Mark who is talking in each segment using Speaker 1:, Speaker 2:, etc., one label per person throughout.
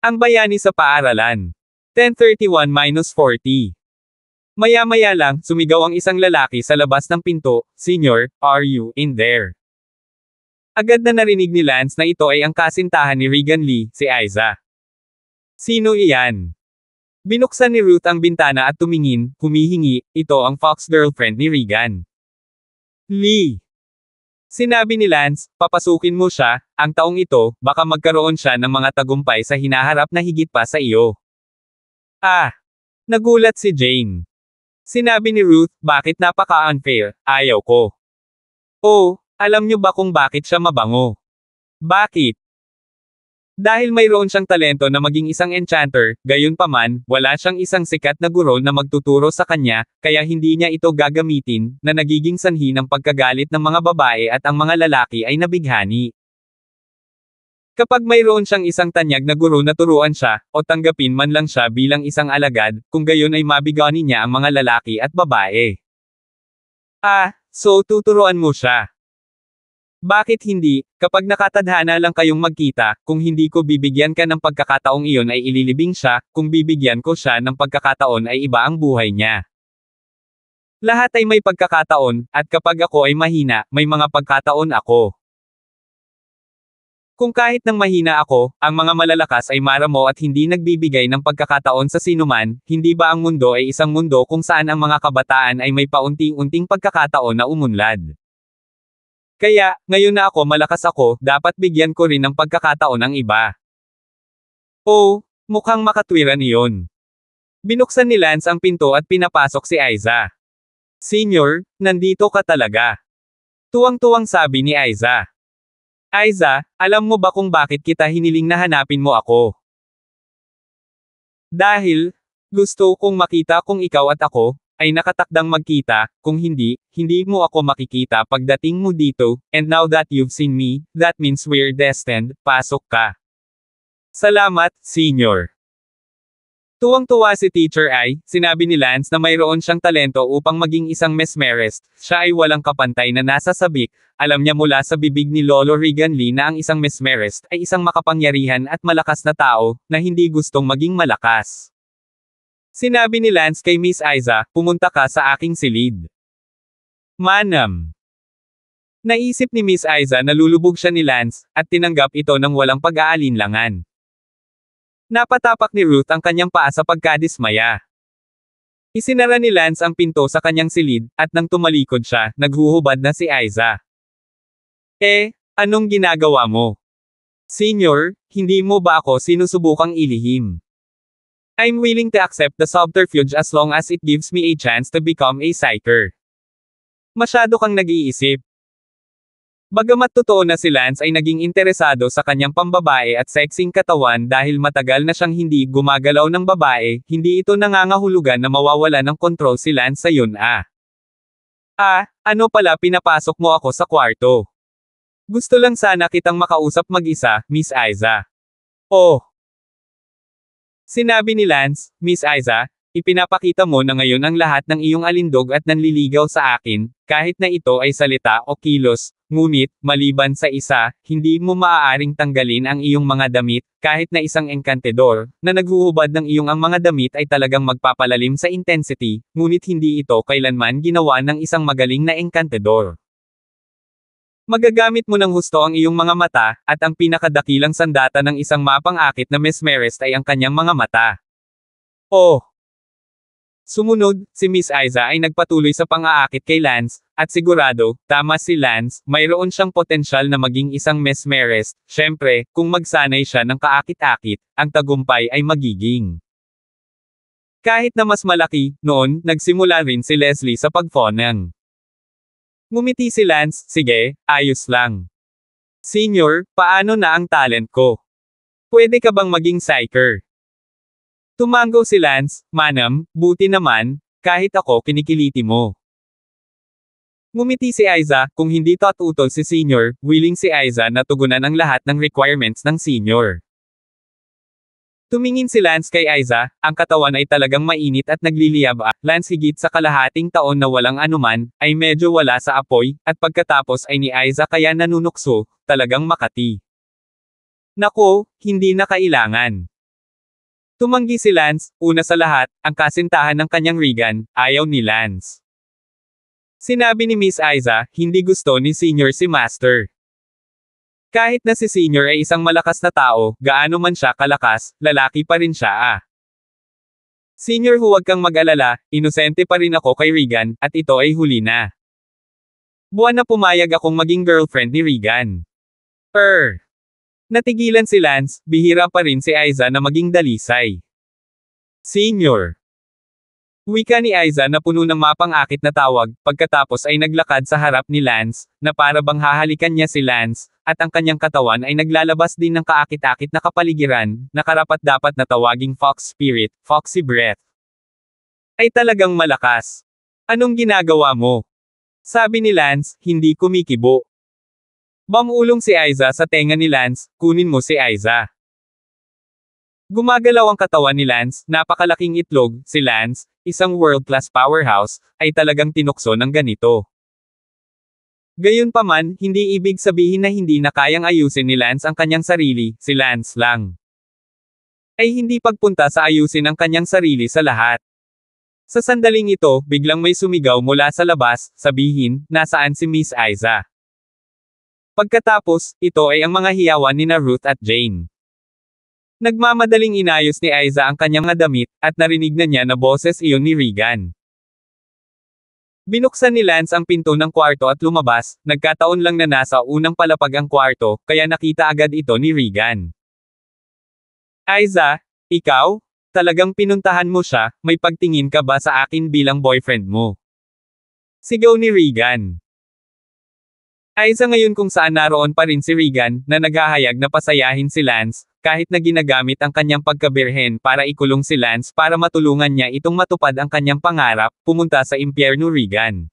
Speaker 1: Ang bayani sa paaralan. 1031-40. Maya-maya lang, sumigaw ang isang lalaki sa labas ng pinto, Senior, are you in there? Agad na narinig ni Lance na ito ay ang kasintahan ni Regan Lee, si Aiza. Sino iyan? Binuksan ni Ruth ang bintana at tumingin, humihingi, ito ang Fox girlfriend ni Regan. Lee! Sinabi ni Lance, papasukin mo siya, ang taong ito, baka magkaroon siya ng mga tagumpay sa hinaharap na higit pa sa iyo. Ah! Nagulat si Jane. Sinabi ni Ruth, bakit napaka-unfair, ayaw ko. Oh, alam niyo ba kung bakit siya mabango? Bakit? Dahil mayroon siyang talento na maging isang enchanter, gayunpaman, wala siyang isang sikat na guro na magtuturo sa kanya, kaya hindi niya ito gagamitin, na nagiging sanhi ng pagkagalit ng mga babae at ang mga lalaki ay nabighani. Kapag mayroon siyang isang tanyag na guro na turuan siya, o tanggapin man lang siya bilang isang alagad, kung gayon ay mabigani niya ang mga lalaki at babae. Ah, so tuturuan mo siya. Bakit hindi, kapag nakatadhana lang kayong magkita, kung hindi ko bibigyan ka ng pagkakataong iyon ay ililibing siya, kung bibigyan ko siya ng pagkakataon ay iba ang buhay niya. Lahat ay may pagkakataon, at kapag ako ay mahina, may mga pagkataon ako. Kung kahit nang mahina ako, ang mga malalakas ay maramo at hindi nagbibigay ng pagkakataon sa sinuman, hindi ba ang mundo ay isang mundo kung saan ang mga kabataan ay may paunting-unting pagkakataon na umunlad? Kaya, ngayon na ako malakas ako, dapat bigyan ko rin ng pagkakataon ang iba. Oh, mukhang makatwiran iyon. Binuksan ni Lance ang pinto at pinapasok si Aiza. Senior, nandito ka talaga. Tuwang-tuwang sabi ni Aiza. Aiza, alam mo ba kung bakit kita hiniling na hanapin mo ako? Dahil, gusto kong makita kung ikaw at ako, ay nakatakdang magkita, kung hindi, hindi mo ako makikita pagdating mo dito, and now that you've seen me, that means we're destined, pasok ka. Salamat, senior. Tuwang-tuwa si Teacher Ai, sinabi ni Lance na mayroon siyang talento upang maging isang mesmerist, siya ay walang kapantay na nasa sabik, alam niya mula sa bibig ni Lolo Regan Lee na ang isang mesmerist ay isang makapangyarihan at malakas na tao, na hindi gustong maging malakas. Sinabi ni Lance kay Miss Aiza, pumunta ka sa aking silid. Manam. Naisip ni Miss Aiza na lulubog siya ni Lance, at tinanggap ito ng walang pag-aalinlangan. Napatapak ni Ruth ang kanyang paa sa pagkadismaya. Isinara ni Lance ang pinto sa kanyang silid, at nang tumalikod siya, naghuhubad na si Aiza. Eh, anong ginagawa mo? Senior, hindi mo ba ako sinusubukang ilihim? I'm willing to accept the subterfuge as long as it gives me a chance to become a psyker. Masyado kang nag-iisip. Bagamat totoo na si Lance ay naging interesado sa kanyang pambabae at sexing katawan dahil matagal na siyang hindi gumagalaw ng babae, hindi ito nangangahulugan na mawawala ng kontrol si Lance sa yun ah. Ah, ano pala pinapasok mo ako sa kwarto? Gusto lang sana kitang makausap mag-isa, Miss Aiza. Oh, Sinabi ni Lance, Miss Isa, ipinapakita mo na ngayon ang lahat ng iyong alindog at nanliligaw sa akin, kahit na ito ay salita o kilos, ngunit, maliban sa isa, hindi mo maaaring tanggalin ang iyong mga damit, kahit na isang enkantador, na naghuhubad ng iyong ang mga damit ay talagang magpapalalim sa intensity, ngunit hindi ito kailanman ginawa ng isang magaling na enkantador. Magagamit mo ng husto ang iyong mga mata, at ang pinakadakilang sandata ng isang mapang-akit na mesmerist ay ang kanyang mga mata. Oh! Sumunod, si Miss Aiza ay nagpatuloy sa pang-aakit kay Lance, at sigurado, tama si Lance, mayroon siyang potensyal na maging isang mesmerist, syempre, kung magsanay siya ng kaakit-akit, ang tagumpay ay magiging. Kahit na mas malaki, noon, nagsimula rin si Leslie sa pagfonang. Ngumiti si Lance, sige, ayos lang. Senior, paano na ang talent ko? Pwede ka bang maging psyker? Tumango si Lance, manam, buti naman, kahit ako kinikiliti mo. Ngumiti si Aiza, kung hindi tatutol si senior, willing si Aiza na tugunan ang lahat ng requirements ng senior. Tumingin si Lance kay Aiza, ang katawan ay talagang mainit at nagliliyab. Ah. Lance higit sa kalahating taon na walang anuman, ay medyo wala sa apoy, at pagkatapos ay ni Aiza kaya nanunukso, talagang makati. Nako, hindi na kailangan. Tumanggi si Lance, una sa lahat, ang kasintahan ng kanyang Regan, ayaw ni Lance. Sinabi ni Miss Aiza, hindi gusto ni senior si Master. Kahit na si Senior ay isang malakas na tao, gaano man siya kalakas, lalaki pa rin siya ah. Senior huwag kang mag-alala, inosente pa rin ako kay Regan, at ito ay huli na. Buwan na pumayag akong maging girlfriend ni Regan. Er. Natigilan si Lance, bihira pa rin si Aiza na maging dalisay. Senior. Wika ni Aiza na puno ng mapang-akit na tawag, pagkatapos ay naglakad sa harap ni Lance, na para bang hahalikan niya si Lance, at ang kanyang katawan ay naglalabas din ng kaakit-akit na kapaligiran, na karapat dapat na tawaging Fox Spirit, Foxy Breath. Ay talagang malakas. Anong ginagawa mo? Sabi ni Lance, hindi kumikibo. Bamulong si Aiza sa tenga ni Lance, kunin mo si Aiza. Gumagalaw ang katawan ni Lance, napakalaking itlog, si Lance, isang world-class powerhouse, ay talagang tinukso ng ganito. Gayunpaman, hindi ibig sabihin na hindi na kayang ayusin ni Lance ang kanyang sarili, si Lance lang. Ay hindi pagpunta sa ayusin ang kanyang sarili sa lahat. Sa sandaling ito, biglang may sumigaw mula sa labas, sabihin, nasaan si Miss Aiza. Pagkatapos, ito ay ang mga hiyawan ni na Ruth at Jane. Nagmamadaling inayos ni Aiza ang kanyang mga damit, at narinig na niya na boses iyon ni Regan. Binuksan ni Lance ang pinto ng kwarto at lumabas, nagkataon lang na nasa unang palapag ang kwarto, kaya nakita agad ito ni Regan. Aiza, ikaw? Talagang pinuntahan mo siya, may pagtingin ka ba sa akin bilang boyfriend mo? Sigaw ni Regan. Aiza ngayon kung saan naroon pa rin si Regan, na naghahayag na pasayahin si Lance, kahit na ginagamit ang kanyang pagkabirhen para ikulong si Lance para matulungan niya itong matupad ang kanyang pangarap, pumunta sa impyerno Regan.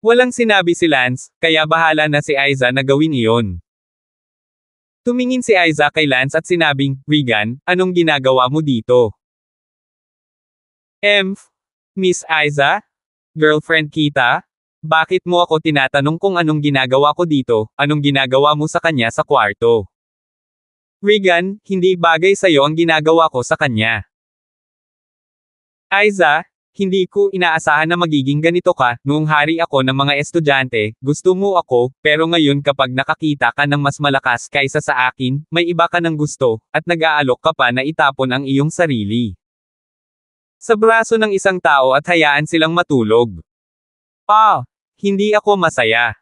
Speaker 1: Walang sinabi si Lance, kaya bahala na si Aiza na gawin iyon. Tumingin si Aiza kay Lance at sinabing, Regan, anong ginagawa mo dito? Emph, Miss Aiza? Girlfriend kita? Bakit mo ako tinatanong kung anong ginagawa ko dito, anong ginagawa mo sa kanya sa kwarto? Regan, hindi bagay sa iyo ang ginagawa ko sa kanya. Aiza, hindi ko inaasahan na magiging ganito ka, noong hari ako ng mga estudyante, gusto mo ako, pero ngayon kapag nakakita ka ng mas malakas kaysa sa akin, may iba ka ng gusto, at nag-aalok ka pa na itapon ang iyong sarili. Sa braso ng isang tao at hayaan silang matulog. Ah, hindi ako masaya.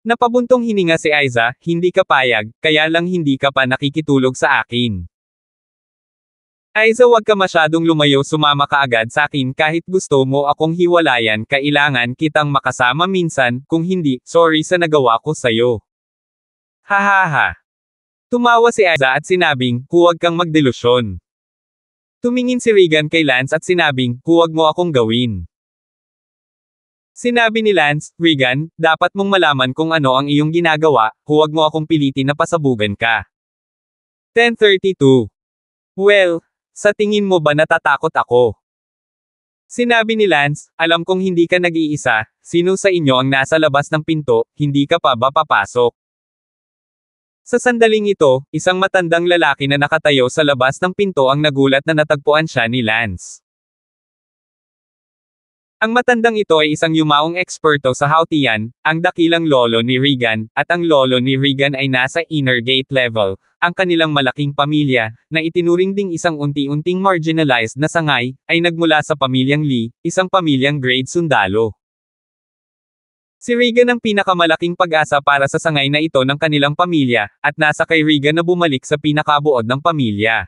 Speaker 1: Napabuntong hininga si Aiza, hindi ka payag, kaya lang hindi ka pa nakikitulog sa akin. Aiza wag ka masyadong lumayo sumama ka agad sa akin kahit gusto mo akong hiwalayan kailangan kitang makasama minsan, kung hindi, sorry sa nagawa ko sayo. Hahaha. Tumawa si Aiza at sinabing, huwag kang magdelusyon. Tumingin si Regan kay Lance at sinabing, huwag mo akong gawin. Sinabi ni Lance, Regan, dapat mong malaman kung ano ang iyong ginagawa, huwag mo akong pilitin na pasabugan ka. 10.32 Well, sa tingin mo ba natatakot ako? Sinabi ni Lance, alam kong hindi ka nag-iisa, sino sa inyo ang nasa labas ng pinto, hindi ka pa ba papasok? Sa sandaling ito, isang matandang lalaki na nakatayo sa labas ng pinto ang nagulat na natagpuan siya ni Lance. Ang matandang ito ay isang yumaong eksperto sa Hautian, ang dakilang lolo ni Regan, at ang lolo ni Regan ay nasa inner gate level. Ang kanilang malaking pamilya, na itinuring ding isang unti-unting marginalized na sangay, ay nagmula sa pamilyang Lee, isang pamilyang grade sundalo. Si Regan ang pinakamalaking pag-asa para sa sangay na ito ng kanilang pamilya, at nasa kay Regan na bumalik sa pinakabuod ng pamilya.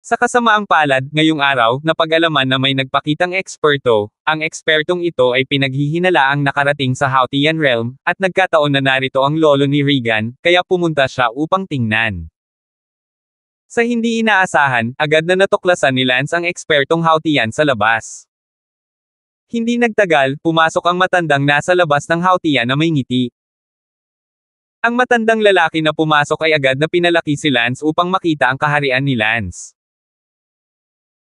Speaker 1: Sa kasamaang palad, ngayong araw, napag-alaman na may nagpakitang eksperto, ang ekspertong ito ay pinaghihinalaang nakarating sa Hautian Realm, at nagkataon na narito ang lolo ni Regan, kaya pumunta siya upang tingnan. Sa hindi inaasahan, agad na natuklasan ni Lance ang ekspertong Hautian sa labas. Hindi nagtagal, pumasok ang matandang nasa labas ng Hautian na may ngiti. Ang matandang lalaki na pumasok ay agad na pinalaki si Lance upang makita ang kaharian ni Lance.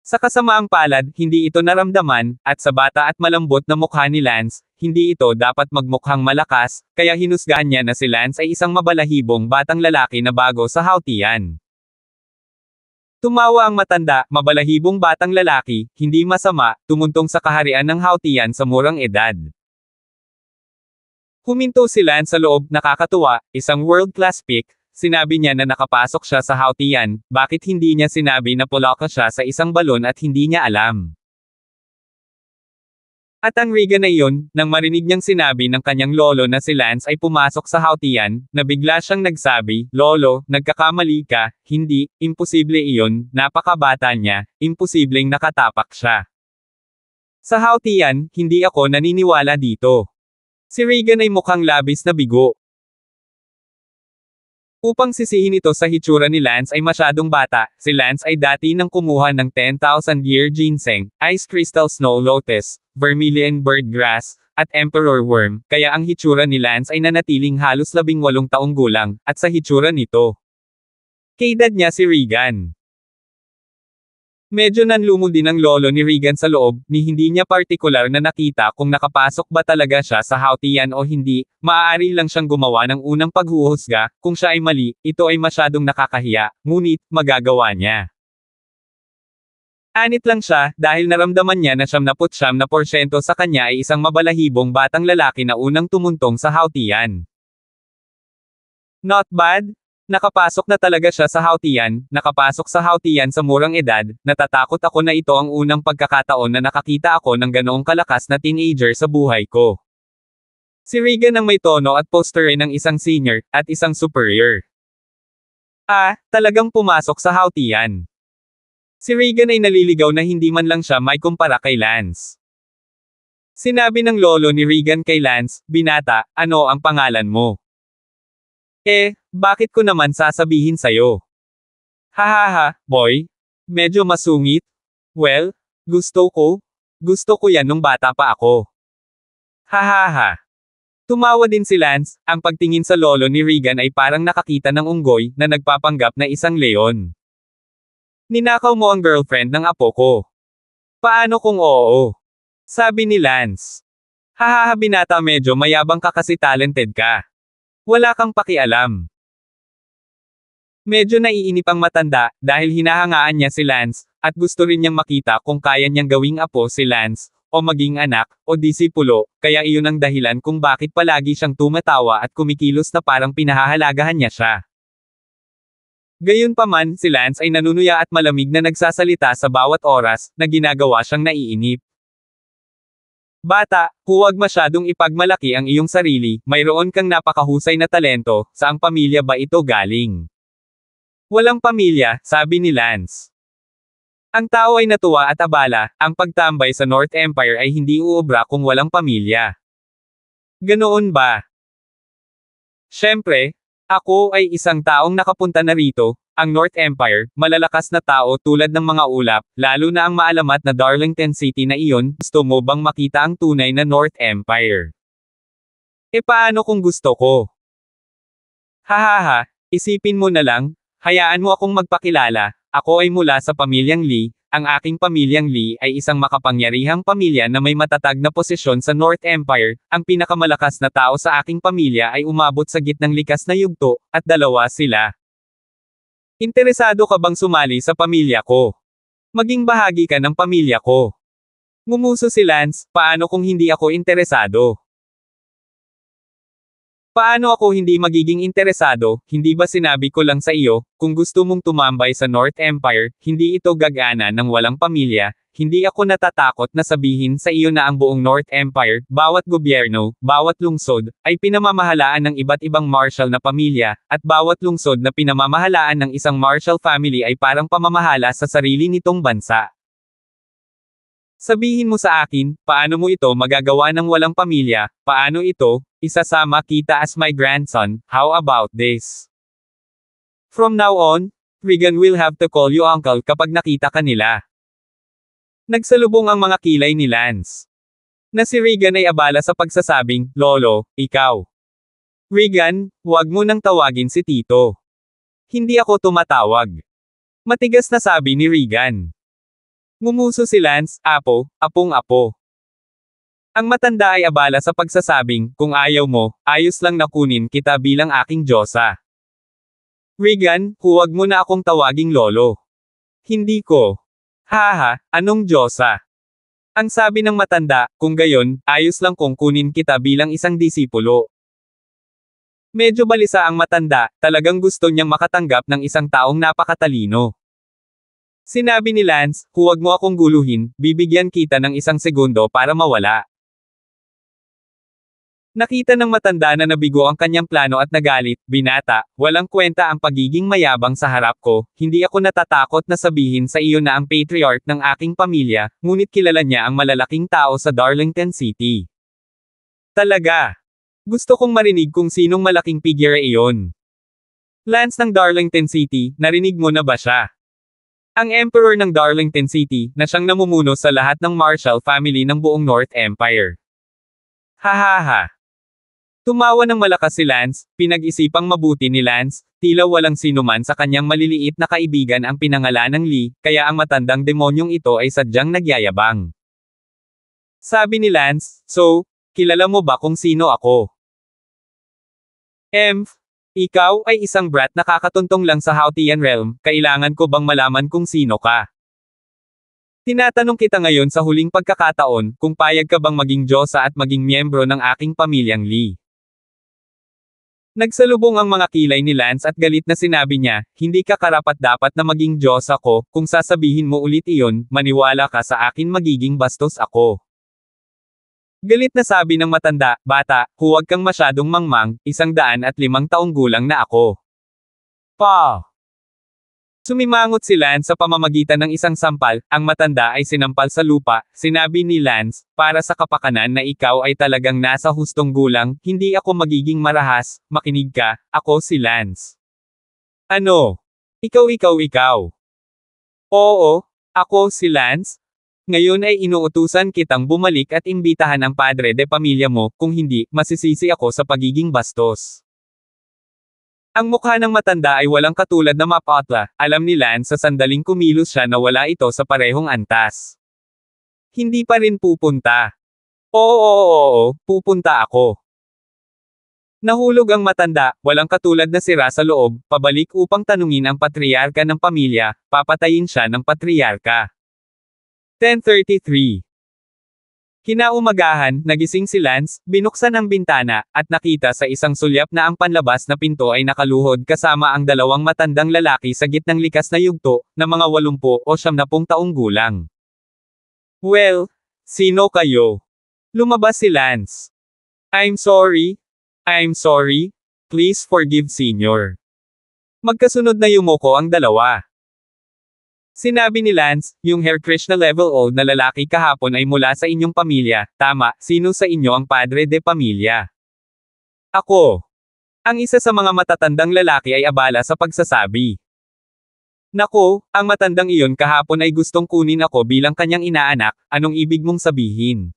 Speaker 1: Sa kasamaang palad, hindi ito naramdaman, at sa bata at malambot na mukha ni Lance, hindi ito dapat magmukhang malakas, kaya hinusgahan niya na si Lance ay isang mabalahibong batang lalaki na bago sa Hautian. Tumawa ang matanda, mabalahibong batang lalaki, hindi masama, tumuntong sa kaharian ng Hautian sa murang edad. Huminto si Lance sa loob, nakakatuwa, isang world-class pick, Sinabi niya na nakapasok siya sa Hautian, bakit hindi niya sinabi na pulaka siya sa isang balon at hindi niya alam? At ang Riga na iyon, nang marinig niyang sinabi ng kanyang lolo na si Lance ay pumasok sa Hautian, nabigla siyang nagsabi, Lolo, nagkakamali ka, hindi, imposible iyon, napakabata niya, imposibleng nakatapak siya. Sa Hautian, hindi ako naniniwala dito. Si Regan ay mukhang labis na bigo. Upang sisihin ito sa hitsura ni Lance ay masyadong bata, si Lance ay dati nang kumuha ng 10,000 year ginseng, ice crystal snow lotus, vermilion bird grass, at emperor worm, kaya ang hitsura ni Lance ay nanatiling halos labing walong taong gulang, at sa hitsura nito, kaedad niya si Regan. Medyo nanlumo din ang lolo ni Regan sa loob, ni hindi niya partikular na nakita kung nakapasok ba talaga siya sa hautian o hindi, maaari lang siyang gumawa ng unang paghuhusga, kung siya ay mali, ito ay masyadong nakakahiya, ngunit, magagawa niya. Anit lang siya, dahil naramdaman niya na siyam na putsyam na porsyento sa kanya ay isang mabalahibong batang lalaki na unang tumuntong sa hautian. Not bad? Nakapasok na talaga siya sa Hautian, nakapasok sa Hautian sa murang edad, natatakot ako na ito ang unang pagkakataon na nakakita ako ng ganoong kalakas na teenager sa buhay ko. Si Regan ang may tono at poster ng isang senior, at isang superior. Ah, talagang pumasok sa Hautian. Si Regan ay naliligaw na hindi man lang siya may kumpara kay Lance. Sinabi ng lolo ni Regan kay Lance, Binata, ano ang pangalan mo? Eh, bakit ko naman sasabihin sa'yo? Hahaha, boy. Medyo masungit. Well, gusto ko. Gusto ko yan nung bata pa ako. Hahaha. Tumawa din si Lance, ang pagtingin sa lolo ni Regan ay parang nakakita ng unggoy na nagpapanggap na isang leon. Ninakaw mo ang girlfriend ng apo ko. Paano kung oo? Sabi ni Lance. Hahaha binata medyo mayabang ka kasi talented ka. Wala kang pakialam. Medyo naiinip ang matanda, dahil hinahangaan niya si Lance, at gusto rin niyang makita kung kaya niyang gawing apo si Lance, o maging anak, o disipulo, kaya iyon ang dahilan kung bakit palagi siyang tumatawa at kumikilos na parang pinahahalagahan niya siya. Gayunpaman, si Lance ay nanunuya at malamig na nagsasalita sa bawat oras, na ginagawa siyang naiinip. Bata, huwag masyadong ipagmalaki ang iyong sarili, mayroon kang napakahusay na talento, saang pamilya ba ito galing? Walang pamilya, sabi ni Lance. Ang tao ay natuwa at abala, ang pagtambay sa North Empire ay hindi uobra kung walang pamilya. Ganoon ba? Siyempre, ako ay isang taong nakapunta na rito, ang North Empire, malalakas na tao tulad ng mga ulap, lalo na ang maalamat na Darlington City na iyon, gusto mo bang makita ang tunay na North Empire? E paano kung gusto ko? Hahaha, isipin mo na lang, hayaan mo akong magpakilala, ako ay mula sa pamilyang Lee, ang aking pamilyang Lee ay isang makapangyarihang pamilya na may matatag na posisyon sa North Empire, ang pinakamalakas na tao sa aking pamilya ay umabot sa gitnang likas na yugto, at dalawa sila. Interesado ka bang sumali sa pamilya ko? Maging bahagi ka ng pamilya ko. Ngumuso si Lance, paano kung hindi ako interesado? Paano ako hindi magiging interesado, hindi ba sinabi ko lang sa iyo, kung gusto mong tumambay sa North Empire, hindi ito gagana ng walang pamilya, hindi ako natatakot na sabihin sa iyo na ang buong North Empire, bawat gobyerno, bawat lungsod, ay pinamamahalaan ng iba't ibang martial na pamilya, at bawat lungsod na pinamamahalaan ng isang martial family ay parang pamamahala sa sarili nitong bansa. Sabihin mo sa akin, paano mo ito magagawa ng walang pamilya, paano ito, isasama kita as my grandson, how about this? From now on, Regan will have to call you uncle kapag nakita ka nila. Nagsalubong ang mga kilay ni Lance. Na si Regan ay abala sa pagsasabing, Lolo, ikaw. Regan, huwag mo nang tawagin si Tito. Hindi ako tumatawag. Matigas na sabi ni Regan. Ngumuso si Lance, apo, apong-apo. Ang matanda ay abala sa pagsasabing, kung ayaw mo, ayos lang na kunin kita bilang aking Diyosa. Wigan, huwag mo na akong tawaging lolo. Hindi ko. Haha, anong Diyosa? Ang sabi ng matanda, kung gayon, ayos lang kung kunin kita bilang isang disipulo. Medyo balisa ang matanda, talagang gusto niyang makatanggap ng isang taong napakatalino. Sinabi ni Lance, huwag mo akong guluhin, bibigyan kita ng isang segundo para mawala. Nakita ng matanda na nabigo ang kanyang plano at nagalit, binata, walang kwenta ang pagiging mayabang sa harap ko, hindi ako natatakot na sabihin sa iyo na ang patriarch ng aking pamilya, ngunit kilala niya ang malalaking tao sa Darlington City. Talaga. Gusto kong marinig kung sinong malaking figure iyon. Lance ng Darlington City, narinig mo na ba siya? Ang Emperor ng Darlington City, na siyang namumuno sa lahat ng Marshall family ng buong North Empire. Hahaha! Tumawa ng malakas si Lance, pinag-isipang mabuti ni Lance, tila walang sinuman sa kanyang maliliit na kaibigan ang pinangalan ng Lee, kaya ang matandang demonyong ito ay sadyang nagyayabang. Sabi ni Lance, so, kilala mo ba kung sino ako? Emph, ikaw ay isang brat na kakatuntong lang sa Houtian Realm, kailangan ko bang malaman kung sino ka? Tinatanong kita ngayon sa huling pagkakataon, kung payag ka bang maging Diyosa at maging miyembro ng aking pamilyang Lee. Nagsalubong ang mga kilay ni Lance at galit na sinabi niya, hindi ka karapat-dapat na maging Diyos ako, kung sasabihin mo ulit iyon, maniwala ka sa akin magiging bastos ako. Galit na sabi ng matanda, bata, huwag kang masyadong mangmang, isang daan at limang taong gulang na ako. Pa! Sumimangot si Lance sa pamamagitan ng isang sampal, ang matanda ay sinampal sa lupa, sinabi ni Lance, para sa kapakanan na ikaw ay talagang nasa hustong gulang, hindi ako magiging marahas, makinig ka, ako si Lance. Ano? Ikaw ikaw ikaw. Oo, ako si Lance, ngayon ay inuutusan kitang bumalik at imbitahan ang padre de pamilya mo, kung hindi, masisisi ako sa pagiging bastos. Ang mukha ng matanda ay walang katulad na mapatla, alam ni Lan sa sandaling kumilos siya na wala ito sa parehong antas. Hindi pa rin pupunta. Oo, oo, oo, pupunta ako. Nahulog ang matanda, walang katulad na sira sa loob, pabalik upang tanungin ang patriarka ng pamilya, papatayin siya ng patriarka. 10.33 Kinaumagahan, nagising si Lance, binuksan ang bintana, at nakita sa isang sulyap na ang panlabas na pinto ay nakaluhod kasama ang dalawang matandang lalaki sa gitnang likas na yugto, na mga walumpo o siyamnapung taong gulang. Well, sino kayo? Lumabas si Lance. I'm sorry. I'm sorry. Please forgive senior. Magkasunod na yumuko ang dalawa. Sinabi ni Lance, yung Hare Krishna level old na lalaki kahapon ay mula sa inyong pamilya, tama, sino sa inyo ang padre de pamilya? Ako. Ang isa sa mga matatandang lalaki ay abala sa pagsasabi. Nako, ang matandang iyon kahapon ay gustong kunin ako bilang kanyang inaanak, anong ibig mong sabihin?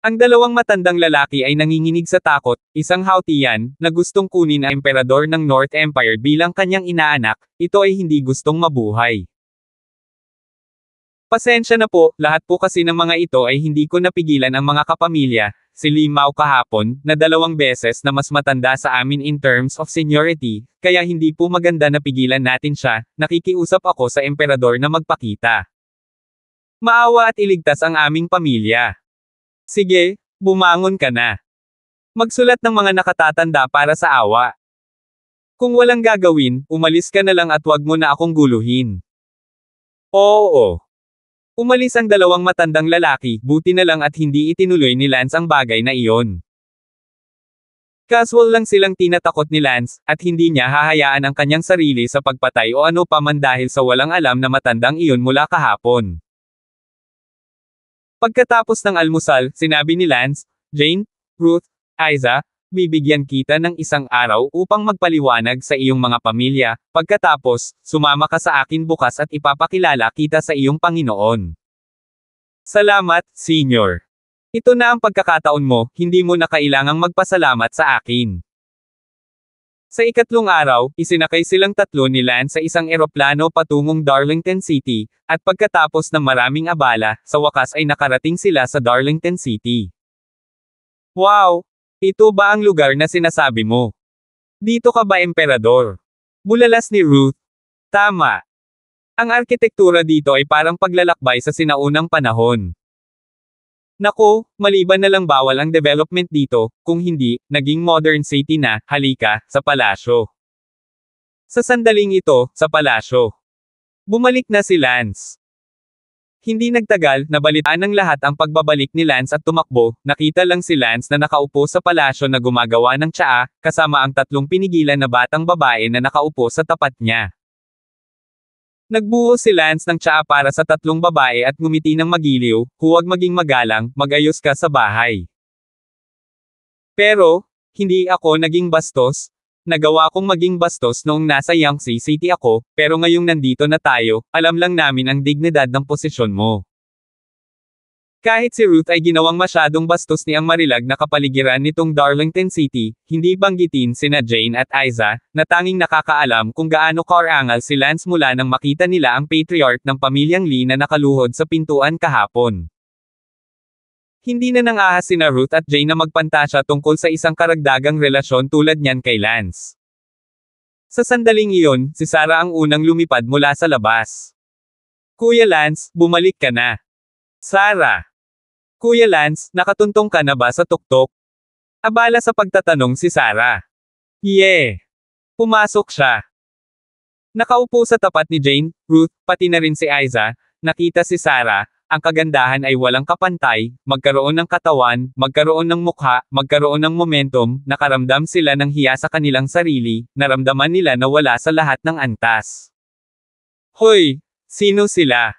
Speaker 1: Ang dalawang matandang lalaki ay nanginginig sa takot, isang Hautian, na gustong kunin ang emperador ng North Empire bilang kanyang inaanak, ito ay hindi gustong mabuhay. Pasensya na po, lahat po kasi ng mga ito ay hindi ko napigilan ang mga kapamilya, si Limao kahapon, na dalawang beses na mas matanda sa amin in terms of seniority, kaya hindi po maganda napigilan natin siya, nakikiusap ako sa emperador na magpakita. Maawa at iligtas ang aming pamilya. Sige, bumangon ka na. Magsulat ng mga nakatatanda para sa awa. Kung walang gagawin, umalis ka na lang at huwag mo na akong guluhin. Oo. Umalis ang dalawang matandang lalaki, buti na lang at hindi itinuloy ni Lance ang bagay na iyon. Casual lang silang tinatakot ni Lance, at hindi niya hahayaan ang kanyang sarili sa pagpatay o ano pa man dahil sa walang alam na matandang iyon mula kahapon. Pagkatapos ng almusal, sinabi ni Lance, Jane, Ruth, Isa, bibigyan kita ng isang araw upang magpaliwanag sa iyong mga pamilya, pagkatapos, sumama ka sa akin bukas at ipapakilala kita sa iyong Panginoon. Salamat, Senior. Ito na ang pagkakataon mo, hindi mo na kailangang magpasalamat sa akin. Sa ikatlong araw, isinakay silang tatlo ni Lan sa isang eroplano patungong Darlington City, at pagkatapos ng maraming abala, sa wakas ay nakarating sila sa Darlington City. Wow! Ito ba ang lugar na sinasabi mo? Dito ka ba emperador? Bulalas ni Ruth. Tama. Ang arkitektura dito ay parang paglalakbay sa sinaunang panahon. Nako, maliban na lang bawal ang development dito, kung hindi, naging modern city na, halika, sa palasyo. Sa sandaling ito, sa palasyo. Bumalik na si Lance. Hindi nagtagal, nabalitaan ng lahat ang pagbabalik ni Lance at tumakbo, nakita lang si Lance na nakaupo sa palasyo na gumagawa ng tsaa, kasama ang tatlong pinigilan na batang babae na nakaupo sa tapat niya. Nagbuo si Lance ng tsaa para sa tatlong babae at ngumiti ng magiliw, huwag maging magalang, magayos ka sa bahay. Pero, hindi ako naging bastos, nagawa kong maging bastos noong nasa Yangtze City ako, pero ngayong nandito na tayo, alam lang namin ang dignidad ng posisyon mo. Kahit si Ruth ay ginawang masyadong bastos ni ang marilag na kapaligiran nitong Darlington City, hindi banggitin sina Jane at Isa, na tanging nakakaalam kung gaano karangal si Lance mula nang makita nila ang patriarch ng pamilyang Lee na nakaluhod sa pintuan kahapon. Hindi na nang ahas sina Ruth at Jane na magpantasya tungkol sa isang karagdagang relasyon tulad niyan kay Lance. Sa sandaling iyon, si Sarah ang unang lumipad mula sa labas. Kuya Lance, bumalik ka na. Sarah, Kuya Lance, nakatuntong ka na ba sa tuktok? Abala sa pagtatanong si Sarah. Yeah. Pumasok siya. Nakaupo sa tapat ni Jane, Ruth, pati na rin si Aiza, nakita si Sarah, ang kagandahan ay walang kapantay, magkaroon ng katawan, magkaroon ng mukha, magkaroon ng momentum, nakaramdam sila ng hiya sa kanilang sarili, naramdaman nila na wala sa lahat ng antas. Hoy! Sino sila?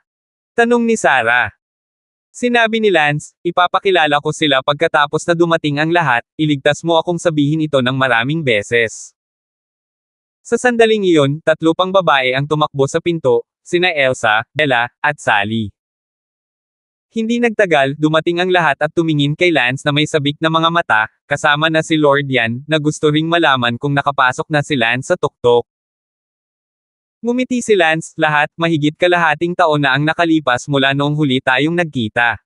Speaker 1: Tanong ni Sarah. Sinabi ni Lance, ipapakilala ko sila pagkatapos na dumating ang lahat, iligtas mo akong sabihin ito ng maraming beses. Sa sandaling iyon, tatlo pang babae ang tumakbo sa pinto, sina Elsa, Ella, at Sally. Hindi nagtagal, dumating ang lahat at tumingin kay Lance na may sabik na mga mata, kasama na si Lord Yan, na gusto ring malaman kung nakapasok na si Lance sa tuktok. Ngumiti si Lance, lahat, mahigit kalahating taon na ang nakalipas mula noong huli tayong nagkita.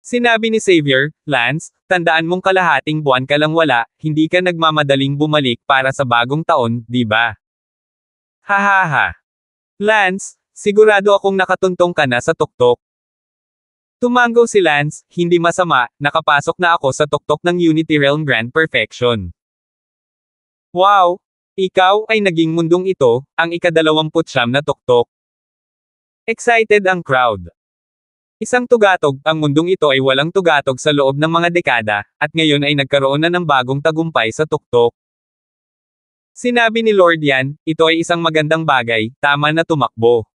Speaker 1: Sinabi ni Xavier, Lance, tandaan mong kalahating buwan ka lang wala, hindi ka nagmamadaling bumalik para sa bagong taon, di ba? Hahaha. Lance, sigurado akong nakatuntong ka na sa tuktok. Tumango si Lance, hindi masama, nakapasok na ako sa tuktok ng Unity Realm Grand Perfection. Wow, ikaw ay naging mundong ito, ang ikadalawamputsyam na tuktok. Excited ang crowd. Isang tugatog, ang mundong ito ay walang tugatog sa loob ng mga dekada, at ngayon ay nagkaroon na ng bagong tagumpay sa tuktok. Sinabi ni Lord yan, ito ay isang magandang bagay, tama na tumakbo.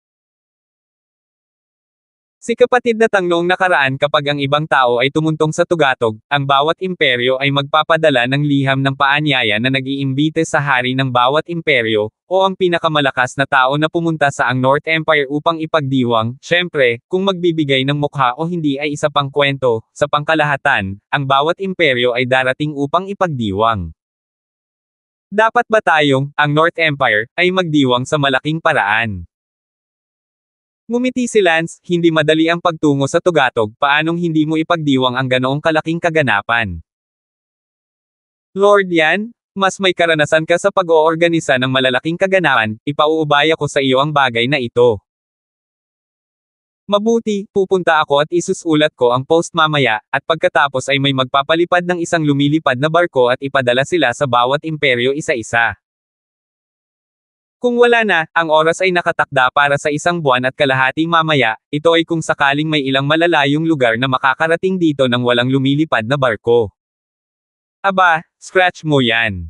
Speaker 1: Si kapatid na tang nakaraan kapag ang ibang tao ay tumuntong sa tugatog, ang bawat imperyo ay magpapadala ng liham ng paanyaya na nag-iimbite sa hari ng bawat imperyo, o ang pinakamalakas na tao na pumunta sa ang North Empire upang ipagdiwang, syempre, kung magbibigay ng mukha o hindi ay isa pang kwento, sa pangkalahatan, ang bawat imperyo ay darating upang ipagdiwang. Dapat ba tayong, ang North Empire, ay magdiwang sa malaking paraan? Ngumiti si Lance, hindi madali ang pagtungo sa tugatog, paanong hindi mo ipagdiwang ang ganoong kalaking kaganapan? Lord yan, mas may karanasan ka sa pag-oorganisa ng malalaking kaganapan, ipauubaya ko sa iyo ang bagay na ito. Mabuti, pupunta ako at isusulat ko ang post mamaya, at pagkatapos ay may magpapalipad ng isang lumilipad na barko at ipadala sila sa bawat imperyo isa-isa. Kung wala na, ang oras ay nakatakda para sa isang buwan at kalahating mamaya, ito ay kung sakaling may ilang malalayong lugar na makakarating dito ng walang lumilipad na barko. Aba, scratch mo yan.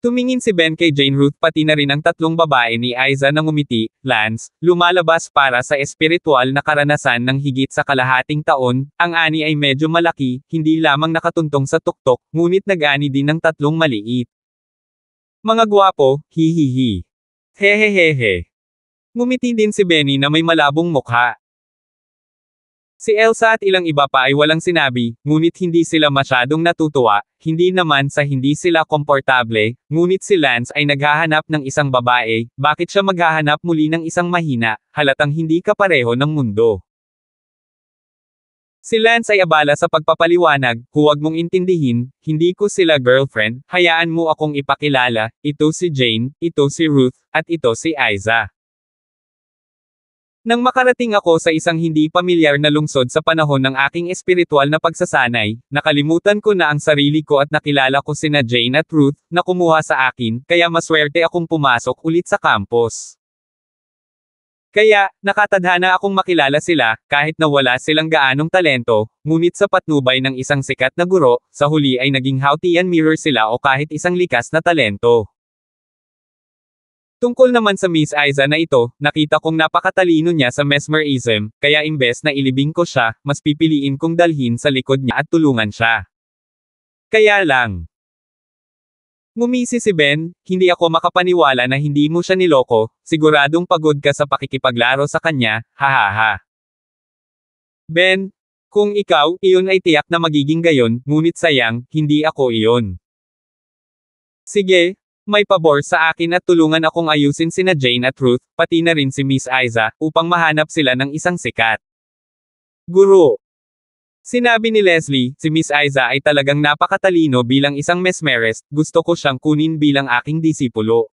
Speaker 1: Tumingin si Ben kay Jane Ruth pati na rin ang tatlong babae ni Aiza na umiti, Lance, lumalabas para sa espiritual na karanasan ng higit sa kalahating taon, ang ani ay medyo malaki, hindi lamang nakatuntong sa tuktok, ngunit nag-ani din ng tatlong maliit. Mga gwapo, hihihi. Hehehehe. Ngumiti din si Benny na may malabong mukha. Si Elsa at ilang iba pa ay walang sinabi, ngunit hindi sila masyadong natutuwa, hindi naman sa hindi sila komportable, ngunit si Lance ay naghahanap ng isang babae, bakit siya maghahanap muli ng isang mahina, halatang hindi kapareho ng mundo. Si Lance ay abala sa pagpapaliwanag, huwag mong intindihin, hindi ko sila girlfriend, hayaan mo akong ipakilala, ito si Jane, ito si Ruth, at ito si Aiza. Nang makarating ako sa isang hindi pamilyar na lungsod sa panahon ng aking espiritual na pagsasanay, nakalimutan ko na ang sarili ko at nakilala ko sina Jane at Ruth, na kumuha sa akin, kaya maswerte akong pumasok ulit sa campus. Kaya, nakatadhana akong makilala sila, kahit na wala silang gaanong talento, ngunit sa patnubay ng isang sikat na guro, sa huli ay naging haughty and mirror sila o kahit isang likas na talento. Tungkol naman sa Miss Aiza na ito, nakita kong napakatalino niya sa mesmerism, kaya imbes na ilibing ko siya, mas pipiliin kong dalhin sa likod niya at tulungan siya. Kaya lang, Ngumisi si Ben, hindi ako makapaniwala na hindi mo siya niloko, siguradong pagod ka sa pakikipaglaro sa kanya, hahaha. Ben, kung ikaw, iyon ay tiyak na magiging gayon, ngunit sayang, hindi ako iyon. Sige, may pabor sa akin at tulungan akong ayusin sina Jane at Ruth, pati na rin si Miss Aiza, upang mahanap sila ng isang sikat. Guru, Sinabi ni Leslie, si Miss Aiza ay talagang napakatalino bilang isang mesmerist, gusto ko siyang kunin bilang aking disipulo.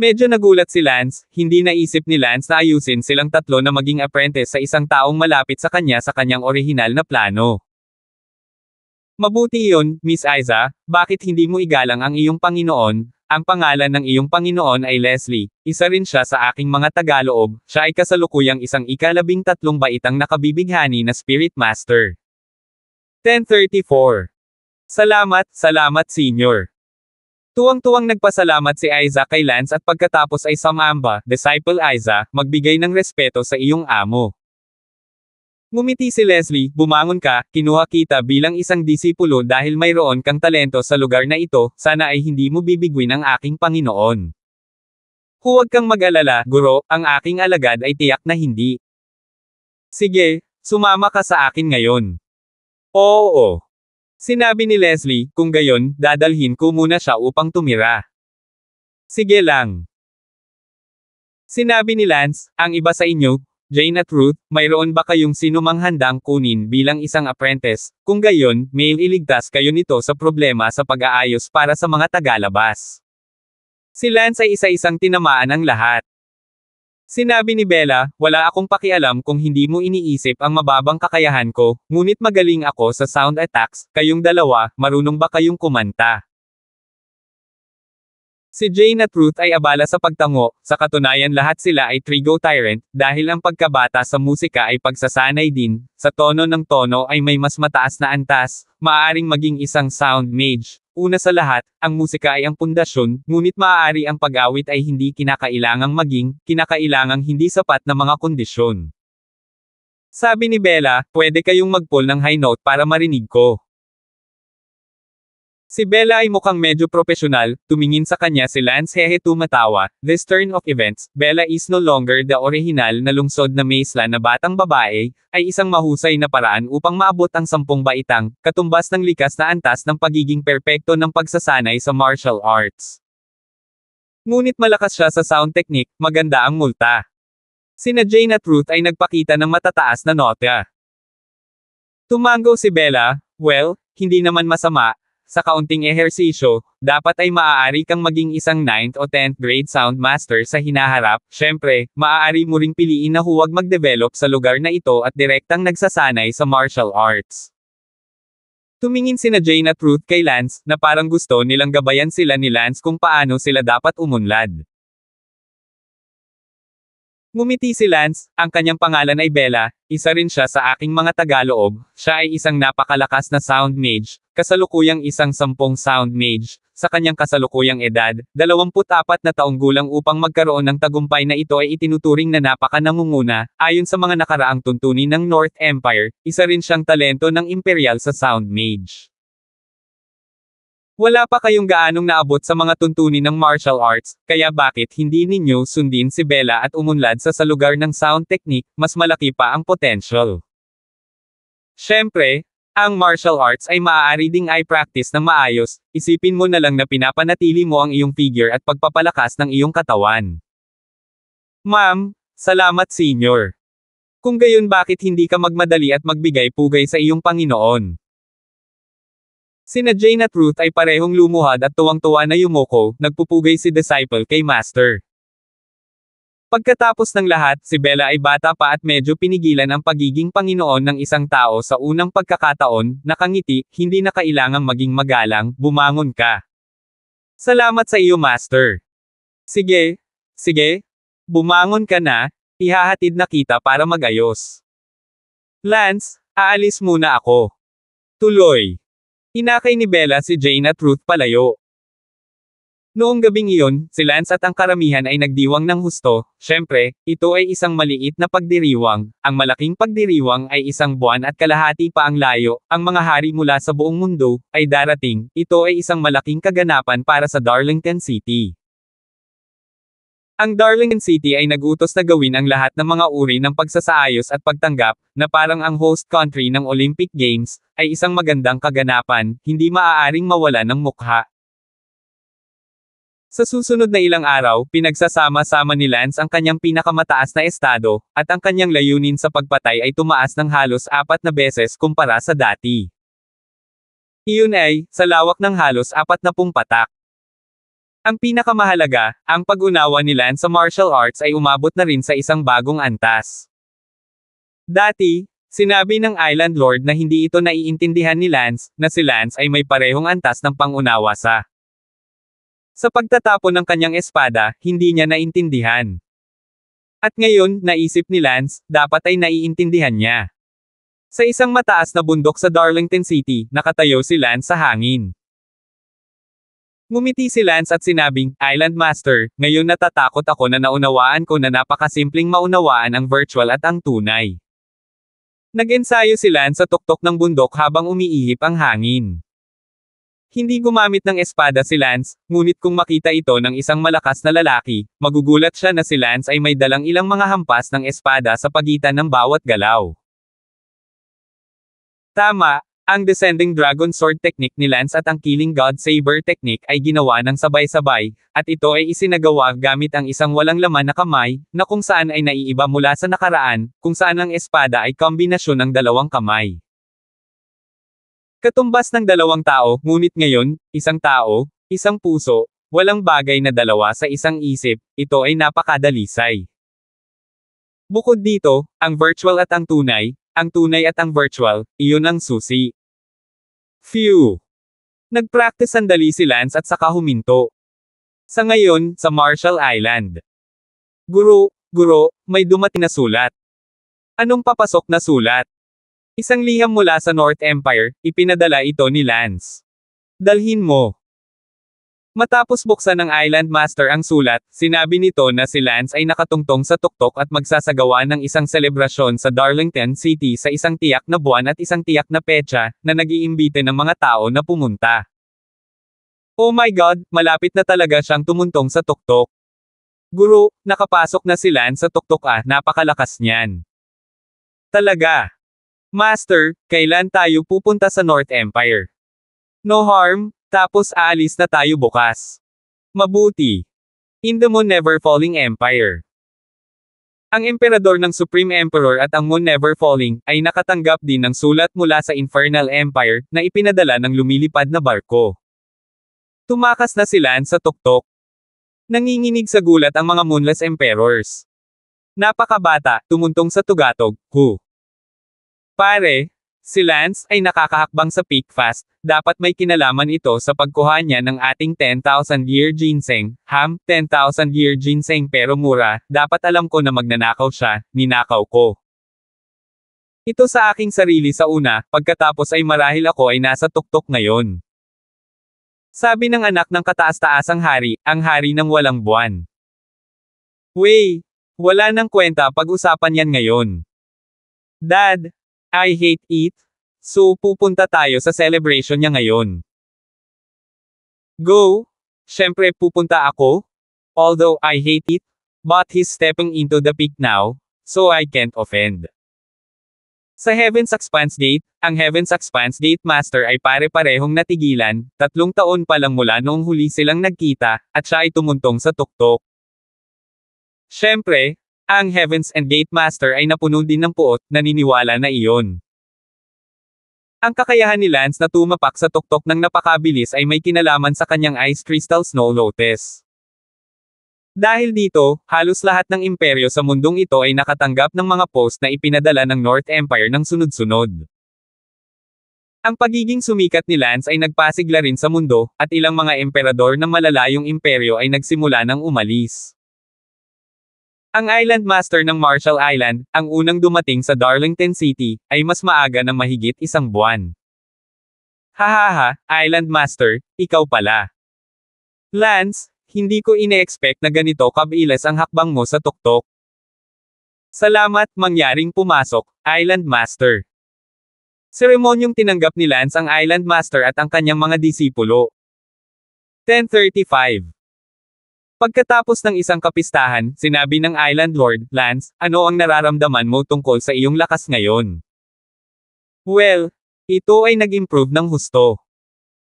Speaker 1: Medyo nagulat si Lance, hindi naisip ni Lance na ayusin silang tatlo na maging apprentice sa isang taong malapit sa kanya sa kanyang orihinal na plano. Mabuti iyon, Miss Aiza, bakit hindi mo igalang ang iyong Panginoon, ang pangalan ng iyong Panginoon ay Leslie, isa rin siya sa aking mga Tagaloob, siya ay kasalukuyang isang ikalabing tatlong baitang nakabibighani na Spirit Master. 1034. Salamat, salamat senior. Tuwang-tuwang nagpasalamat si Aiza kay Lance at pagkatapos ay sumamba, disciple Aiza, magbigay ng respeto sa iyong amo. Ngumiti si Leslie, bumangon ka, kinuha kita bilang isang disipulo dahil mayroon kang talento sa lugar na ito, sana ay hindi mo bibigwin ang aking Panginoon. Huwag kang mag-alala, guro, ang aking alagad ay tiyak na hindi. Sige, sumama ka sa akin ngayon. Oo. Sinabi ni Leslie, kung gayon, dadalhin ko muna siya upang tumira. Sige lang. Sinabi ni Lance, ang iba sa inyo, Jane at Ruth, mayroon ba kayong sinumang handang kunin bilang isang apprentice? Kung gayon, may iligtas kayo nito sa problema sa pag-aayos para sa mga tagalabas. Si Lance ay isa-isang tinamaan ang lahat. Sinabi ni Bella, wala akong pakialam kung hindi mo iniisip ang mababang kakayahan ko, ngunit magaling ako sa sound attacks, kayong dalawa, marunong ba kayong kumanta? Si Jane at Ruth ay abala sa pagtango, sa katunayan lahat sila ay trigo tyrant, dahil ang pagkabata sa musika ay pagsasanay din, sa tono ng tono ay may mas mataas na antas, maaaring maging isang sound mage. Una sa lahat, ang musika ay ang pundasyon, ngunit maaari ang pag-awit ay hindi kinakailangang maging, kinakailangang hindi sapat na mga kondisyon. Sabi ni Bella, pwede kayong mag-pull ng high note para marinig ko. Si Bella ay mukhang medyo profesional, tumingin sa kanya si Lance Hehe tumatawa, this turn of events, Bella is no longer the original na lungsod na Maisla na batang babae, ay isang mahusay na paraan upang maabot ang sampung baitang, katumbas ng likas na antas ng pagiging perpekto ng pagsasanay sa martial arts. Ngunit malakas siya sa sound technique, maganda ang multa. Sina Jane at Ruth ay nagpakita ng matataas na nota. Tumango si Bella, well, hindi naman masama, sa kaunting ehersisyo, dapat ay maaari kang maging isang 9th o 10th grade sound master sa hinaharap. Syempre, maaari mo ring piliin na huwag mag-develop sa lugar na ito at direktang nagsasanay sa martial arts. Tumingin sina Jane at Ruth kay Lance, na parang gusto nilang gabayan sila ni Lance kung paano sila dapat umunlad. Ngumiti si Lance, ang kanyang pangalan ay Bella, isa rin siya sa aking mga Tagaloob, siya ay isang napakalakas na sound mage, kasalukuyang isang sampung sound mage, sa kanyang kasalukuyang edad, 24 na taong gulang upang magkaroon ng tagumpay na ito ay itinuturing na napaka-nangunguna, ayon sa mga nakaraang tuntunin ng North Empire, isa rin siyang talento ng Imperial sa sound mage. Wala pa kayong gaanong naabot sa mga tuntunin ng martial arts, kaya bakit hindi ninyo sundin si Bella at umunlad sa sa lugar ng sound technique, mas malaki pa ang potential. Siyempre, ang martial arts ay maaari ding ay practice ng maayos, isipin mo na lang na pinapanatili mo ang iyong figure at pagpapalakas ng iyong katawan. Ma'am, salamat senior. Kung gayon bakit hindi ka magmadali at magbigay pugay sa iyong Panginoon? Sina Jane at Ruth ay parehong lumuhad at tuwang-tuwa na yumuko, nagpupugay si disciple kay master. Pagkatapos ng lahat, si Bella ay bata pa at medyo pinigilan ang pagiging Panginoon ng isang tao sa unang pagkakataon, nakangiti, hindi na kailangang maging magalang, bumangon ka. Salamat sa iyo Master. Sige, sige, bumangon ka na, ihahatid na kita para magayos. Lance, aalis muna ako. Tuloy. Inakay ni Bella si Jane at Ruth palayo. Noong gabing iyon, si Lance at ang karamihan ay nagdiwang ng husto, syempre, ito ay isang maliit na pagdiriwang. Ang malaking pagdiriwang ay isang buwan at kalahati pa ang layo, ang mga hari mula sa buong mundo, ay darating, ito ay isang malaking kaganapan para sa Darlington City. Ang Darlington City ay nagutos na gawin ang lahat ng mga uri ng pagsasaayos at pagtanggap, na parang ang host country ng Olympic Games, ay isang magandang kaganapan, hindi maaaring mawala ng mukha. Sa susunod na ilang araw, pinagsasama-sama ni Lance ang kanyang pinakamataas na estado, at ang kanyang layunin sa pagpatay ay tumaas ng halos apat na beses kumpara sa dati. Iyon ay, sa lawak ng halos apat na pung patak. Ang pinakamahalaga, ang pag-unawa ni Lance sa martial arts ay umabot na rin sa isang bagong antas. Dati, sinabi ng Island Lord na hindi ito naiintindihan ni Lance, na si Lance ay may parehong antas ng pangunawa sa sa pagtatapon ng kanyang espada, hindi niya naintindihan. At ngayon, naisip ni Lance, dapat ay naiintindihan niya. Sa isang mataas na bundok sa Darlington City, nakatayo si Lance sa hangin. Ngumiti si Lance at sinabing, Island Master, ngayon natatakot ako na naunawaan ko na napakasimpleng maunawaan ang virtual at ang tunay. Nag-ensayo si Lance sa tuktok ng bundok habang umiihip ang hangin. Hindi gumamit ng espada si Lance, ngunit kung makita ito ng isang malakas na lalaki, magugulat siya na si Lance ay may dalang ilang mga hampas ng espada sa pagitan ng bawat galaw. Tama, ang Descending Dragon Sword Technique ni Lance at ang Killing God Saber Technique ay ginawa ng sabay-sabay, at ito ay isinagawa gamit ang isang walang laman na kamay, na kung saan ay naiiba mula sa nakaraan, kung saan ang espada ay kombinasyon ng dalawang kamay. Katumbas ng dalawang tao, ngunit ngayon, isang tao, isang puso, walang bagay na dalawa sa isang isip, ito ay napakadalisay. Bukod dito, ang virtual at ang tunay, ang tunay at ang virtual, iyon ang susi. Phew! Nagpractice sandali si Lance at saka huminto. Sa ngayon, sa Marshall Island. Guru, guro, may dumating na sulat. Anong papasok na sulat? Isang liham mula sa North Empire, ipinadala ito ni Lance. Dalhin mo. Matapos buksan ng Island Master ang sulat, sinabi nito na si Lance ay nakatungtong sa tuktok at magsasagawa ng isang selebrasyon sa Darlington City sa isang tiyak na buwan at isang tiyak na petsa, na nag-iimbite ng mga tao na pumunta. Oh my God, malapit na talaga siyang tumuntong sa tuktok. Guru, nakapasok na si Lance sa tuktok ah, napakalakas niyan. Talaga. Master, kailan tayo pupunta sa North Empire? No harm, tapos alis na tayo bukas. Mabuti. In the Moon Never Falling Empire. Ang emperador ng Supreme Emperor at ang Moon Never Falling ay nakatanggap din ng sulat mula sa Infernal Empire na ipinadala ng lumilipad na barko. Tumakas na sila sa tuktok. Nanginginig sa gulat ang mga Moonless Emperors. Napakabata, tumuntong sa tugatog, hu. Pare, si Lance ay nakakahakbang sa peak fast, dapat may kinalaman ito sa pagkuha niya ng ating 10,000 year ginseng, ham, 10,000 year ginseng pero mura, dapat alam ko na magnanakaw siya, ninakaw ko. Ito sa aking sarili sa una, pagkatapos ay marahil ako ay nasa tuktok ngayon. Sabi ng anak ng kataas-taasang hari, ang hari ng walang buwan. Wey! Wala nang kwenta pag-usapan yan ngayon. Dad, I hate it. So pupunta tayo sa celebration niya ngayon. Go! Siyempre pupunta ako. Although I hate it, but he's stepping into the peak now, so I can't offend. Sa Heaven's Expanse Gate, ang Heaven's Expanse Gate Master ay pare-parehong natigilan, tatlong taon pa lang mula noong huli silang nagkita, at siya ay tumuntong sa tuktok. Siyempre, ang Heavens and Gate Master ay napuno din ng puot, naniniwala na iyon. Ang kakayahan ni Lance na tumapak sa tuktok ng napakabilis ay may kinalaman sa kanyang Ice Crystal Snow Lotus. Dahil dito, halos lahat ng imperyo sa mundong ito ay nakatanggap ng mga post na ipinadala ng North Empire ng sunod-sunod. Ang pagiging sumikat ni Lance ay nagpasigla rin sa mundo, at ilang mga emperador ng malalayong imperyo ay nagsimula ng umalis. Ang Island Master ng Marshall Island, ang unang dumating sa Darlington City, ay mas maaga ng mahigit isang buwan. Hahaha, Island Master, ikaw pala. Lance, hindi ko ine-expect na ganito kabilis ang hakbang mo sa tuktok. Salamat, mangyaring pumasok, Island Master. Seremonyong tinanggap ni Lance ang Island Master at ang kanyang mga disipulo. 1035 Pagkatapos ng isang kapistahan, sinabi ng Island Lord, Lance, ano ang nararamdaman mo tungkol sa iyong lakas ngayon? Well, ito ay nag-improve ng husto.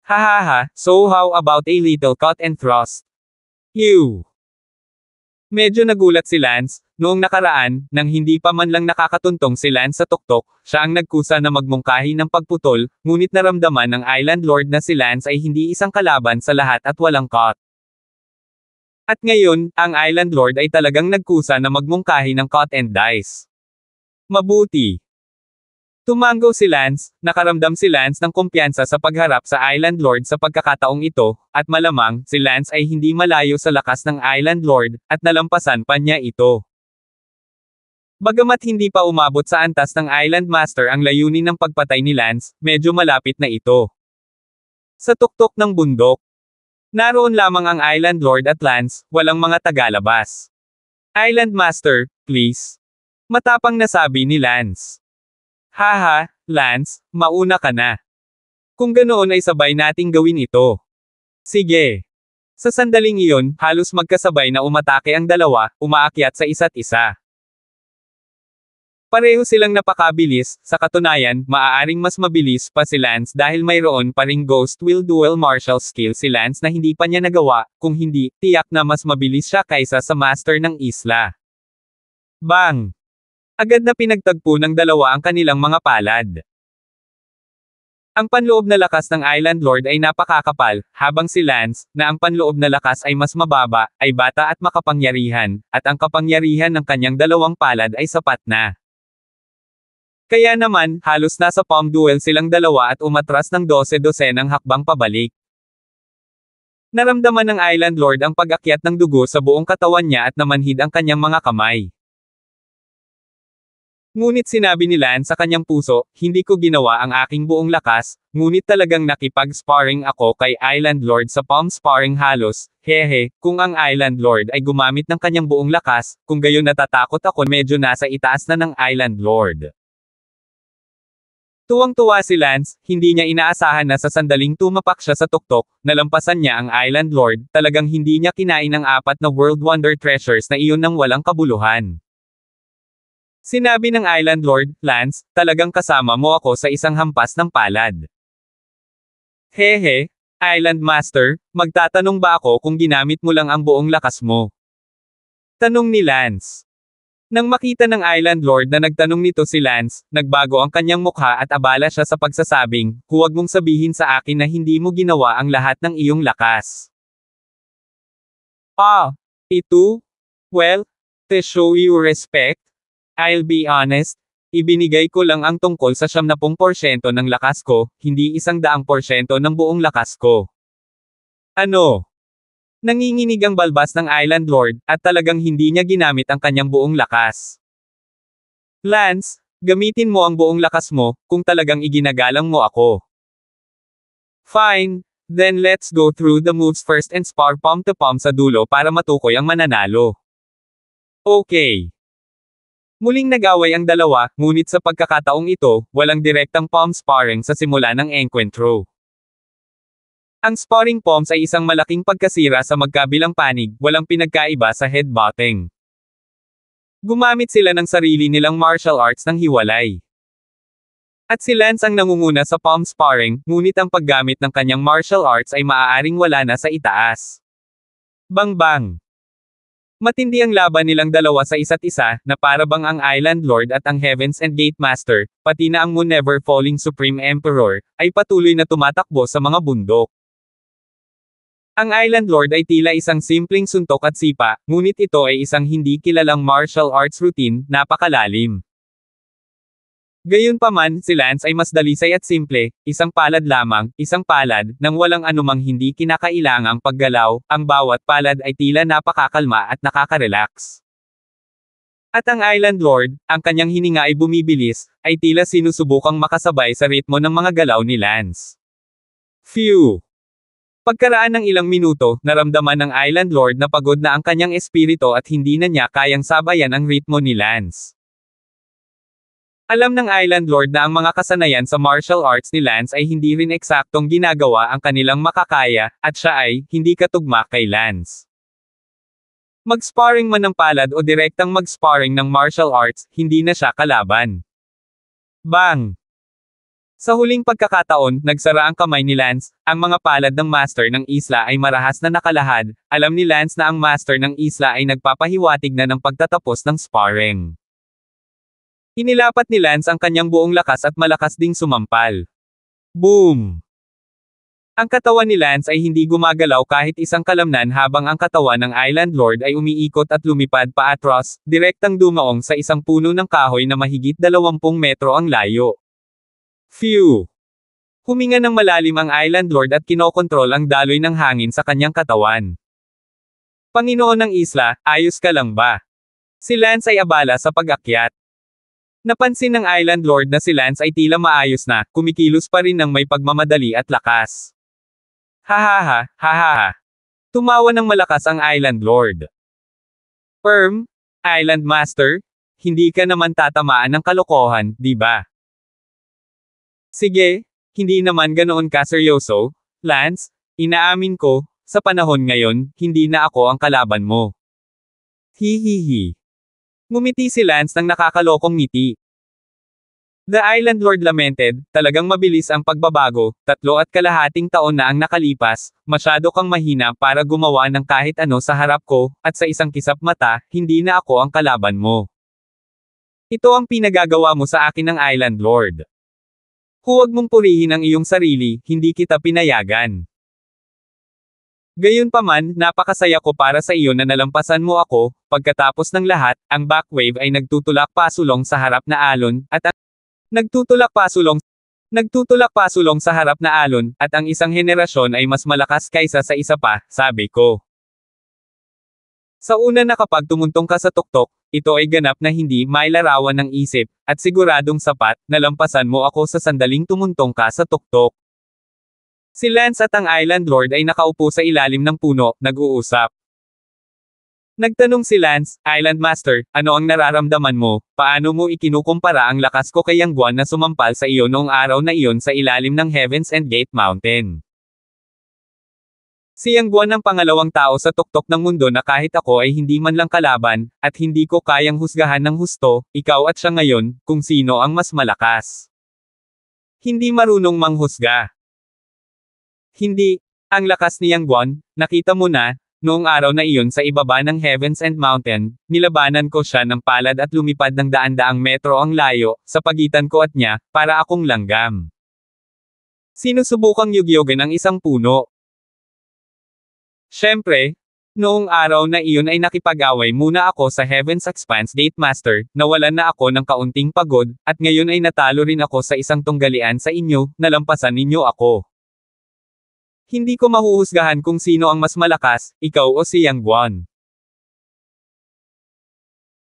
Speaker 1: Hahaha, so how about a little cut and thrust? You. Medyo nagulat si Lance, noong nakaraan, nang hindi pa man lang nakakatuntong si Lance sa tuktok, siya ang nagkusa na magmungkahi ng pagputol, ngunit naramdaman ng Island Lord na si Lance ay hindi isang kalaban sa lahat at walang cut. At ngayon, ang Island Lord ay talagang nagkusa na magmungkahi ng cut and dice. Mabuti. Tumango si Lance, nakaramdam si Lance ng kumpiyansa sa pagharap sa Island Lord sa pagkakataong ito, at malamang, si Lance ay hindi malayo sa lakas ng Island Lord, at nalampasan pa niya ito. Bagamat hindi pa umabot sa antas ng Island Master ang layunin ng pagpatay ni Lance, medyo malapit na ito. Sa tuktok ng bundok, Naroon lamang ang Island Lord at Lance, walang mga tagalabas. Island Master, please. Matapang nasabi ni Lance. Haha, Lance, mauna ka na. Kung ganoon ay sabay nating gawin ito. Sige. Sa sandaling iyon, halos magkasabay na umatake ang dalawa, umaakyat sa isa't isa. Pareho silang napakabilis, sa katunayan, maaaring mas mabilis pa si Lance dahil mayroon pa ring Ghost Will Duel Martial Skill si Lance na hindi pa niya nagawa, kung hindi, tiyak na mas mabilis siya kaysa sa Master ng Isla. Bang! Agad na pinagtagpo ng dalawa ang kanilang mga palad. Ang panloob na lakas ng Island Lord ay napakakapal, habang si Lance, na ang panloob na lakas ay mas mababa, ay bata at makapangyarihan, at ang kapangyarihan ng kanyang dalawang palad ay sapat na. Kaya naman, halos nasa palm duel silang dalawa at umatras ng 12-dosenang hakbang pabalik. Naramdaman ng Island Lord ang pag-akyat ng dugo sa buong katawan niya at namanhid ang kanyang mga kamay. Ngunit sinabi ni Lan sa kanyang puso, hindi ko ginawa ang aking buong lakas, ngunit talagang nakipag-sparring ako kay Island Lord sa palm sparring halos, hehe, kung ang Island Lord ay gumamit ng kanyang buong lakas, kung gayon natatakot ako medyo nasa itaas na ng Island Lord. Tuwang-tuwa si Lance, hindi niya inaasahan na sa sandaling tumapak siya sa tuktok, nalampasan niya ang Island Lord, talagang hindi niya kinain ang apat na World Wonder Treasures na iyon ng walang kabuluhan. Sinabi ng Island Lord, Lance, talagang kasama mo ako sa isang hampas ng palad. Hehe, Island Master, magtatanong ba ako kung ginamit mo lang ang buong lakas mo? Tanong ni Lance. Nang makita ng Island Lord na nagtanong nito si Lance, nagbago ang kanyang mukha at abala siya sa pagsasabing, huwag mong sabihin sa akin na hindi mo ginawa ang lahat ng iyong lakas. Ah, ito? Well, to show you respect, I'll be honest, ibinigay ko lang ang tungkol sa 70% ng lakas ko, hindi isang daang porsyento ng buong lakas ko. Ano? Nanginginig ang balbas ng Island Lord, at talagang hindi niya ginamit ang kanyang buong lakas. Lance, gamitin mo ang buong lakas mo, kung talagang iginagalang mo ako. Fine, then let's go through the moves first and spar palm to palm sa dulo para matukoy ang mananalo. Okay. Muling nag-away ang dalawa, ngunit sa pagkakataong ito, walang direktang palm sparring sa simula ng encuentro. Ang sparring palms ay isang malaking pagkasira sa magkabilang panig, walang pinagkaiba sa headbutting. Gumamit sila ng sarili nilang martial arts ng hiwalay. At si Lance ang nangunguna sa palm sparring, ngunit ang paggamit ng kanyang martial arts ay maaaring wala na sa itaas. Bang bang! Matindi ang laban nilang dalawa sa isa't isa, na para bang ang Island Lord at ang Heavens and Gate Master, pati na ang Moon Never Falling Supreme Emperor, ay patuloy na tumatakbo sa mga bundok. Ang Island Lord ay tila isang simpleng suntok at sipa, ngunit ito ay isang hindi kilalang martial arts routine, napakalalim. Gayunpaman, si Lance ay mas dalisay at simple, isang palad lamang, isang palad, nang walang anumang hindi kinakailangang paggalaw, ang bawat palad ay tila napakakalma at nakaka-relax. At ang Island Lord, ang kanyang hininga ay bumibilis, ay tila sinusubukang makasabay sa ritmo ng mga galaw ni Lance. Phew! Pagkaraan ng ilang minuto, naramdaman ng Island Lord na pagod na ang kanyang espirito at hindi na niya kayang sabayan ang ritmo ni Lance. Alam ng Island Lord na ang mga kasanayan sa martial arts ni Lance ay hindi rin eksaktong ginagawa ang kanilang makakaya, at siya ay, hindi katugma kay Lance. Mag-sparring man ng palad o direktang mag-sparring ng martial arts, hindi na siya kalaban. Bang! Sa huling pagkakataon, nagsara ang kamay ni Lance, ang mga palad ng master ng isla ay marahas na nakalahad, alam ni Lance na ang master ng isla ay nagpapahiwatig na ng pagtatapos ng sparring. Inilapat ni Lance ang kanyang buong lakas at malakas ding sumampal. Boom! Ang katawan ni Lance ay hindi gumagalaw kahit isang kalamnan habang ang katawan ng Island Lord ay umiikot at lumipad paatros, direktang dumaong sa isang puno ng kahoy na mahigit 20 metro ang layo. Phew! Huminga ng malalim ang Island Lord at kinokontrol ang daloy ng hangin sa kanyang katawan. Panginoon ng isla, ayos ka lang ba? Si Lance ay abala sa pag-akyat. Napansin ng Island Lord na si Lance ay tila maayos na, kumikilos pa rin ng may pagmamadali at lakas. Hahaha, hahaha. Tumawa ng malakas ang Island Lord. Perm, Island Master, hindi ka naman tatamaan ng kalokohan, di ba? Sige, hindi naman ganoon kaseryoso, Lance, inaamin ko, sa panahon ngayon, hindi na ako ang kalaban mo. Hihihi. Ngumiti si Lance ng nakakalokong ngiti. The Island Lord lamented, talagang mabilis ang pagbabago, tatlo at kalahating taon na ang nakalipas, masyado kang mahina para gumawa ng kahit ano sa harap ko, at sa isang kisap mata, hindi na ako ang kalaban mo. Ito ang pinagagawa mo sa akin ng Island Lord. Huwag mong purihin ang iyong sarili, hindi kita pinayagan. Gayunpaman, napakasaya ko para sa iyo na nalampasan mo ako, pagkatapos ng lahat, ang backwave ay nagtutulak pasulong sa harap na alon, at ang nagtutulak pasulong Nagtutulak pasulong sa harap na alon, at ang isang henerasyon ay mas malakas kaysa sa isa pa, sabi ko. Sa una na kapag tumuntong ka sa tuktok, ito ay ganap na hindi mailarawan ng isip, at siguradong sapat, nalampasan mo ako sa sandaling tumuntong ka sa tuktok. Si Lance at ang Island Lord ay nakaupo sa ilalim ng puno, nag-uusap. Nagtanong si Lance, Island Master, ano ang nararamdaman mo, paano mo ikinukumpara ang lakas ko kay Yang Guan na sumampal sa iyo noong araw na iyon sa ilalim ng Heavens and Gate Mountain? Siyang buwan ang pangalawang tao sa tuktok ng mundo na kahit ako ay hindi man lang kalaban, at hindi ko kayang husgahan ng husto, ikaw at siya ngayon, kung sino ang mas malakas. Hindi marunong manghusga. Hindi, ang lakas ni Yang Guan, nakita mo na, noong araw na iyon sa ibaba ng Heavens and Mountain, nilabanan ko siya ng palad at lumipad ng daan-daang metro ang layo, sa pagitan ko at niya, para akong langgam. Sinusubukang yugyogin ang isang puno, Siyempre, noong araw na iyon ay nakipag-away muna ako sa Heaven's Expanse Date Master, nawalan na ako ng kaunting pagod, at ngayon ay natalo rin ako sa isang tunggalian sa inyo, nalampasan ninyo ako. Hindi ko mahuhusgahan kung sino ang mas malakas, ikaw o si Yang Guan.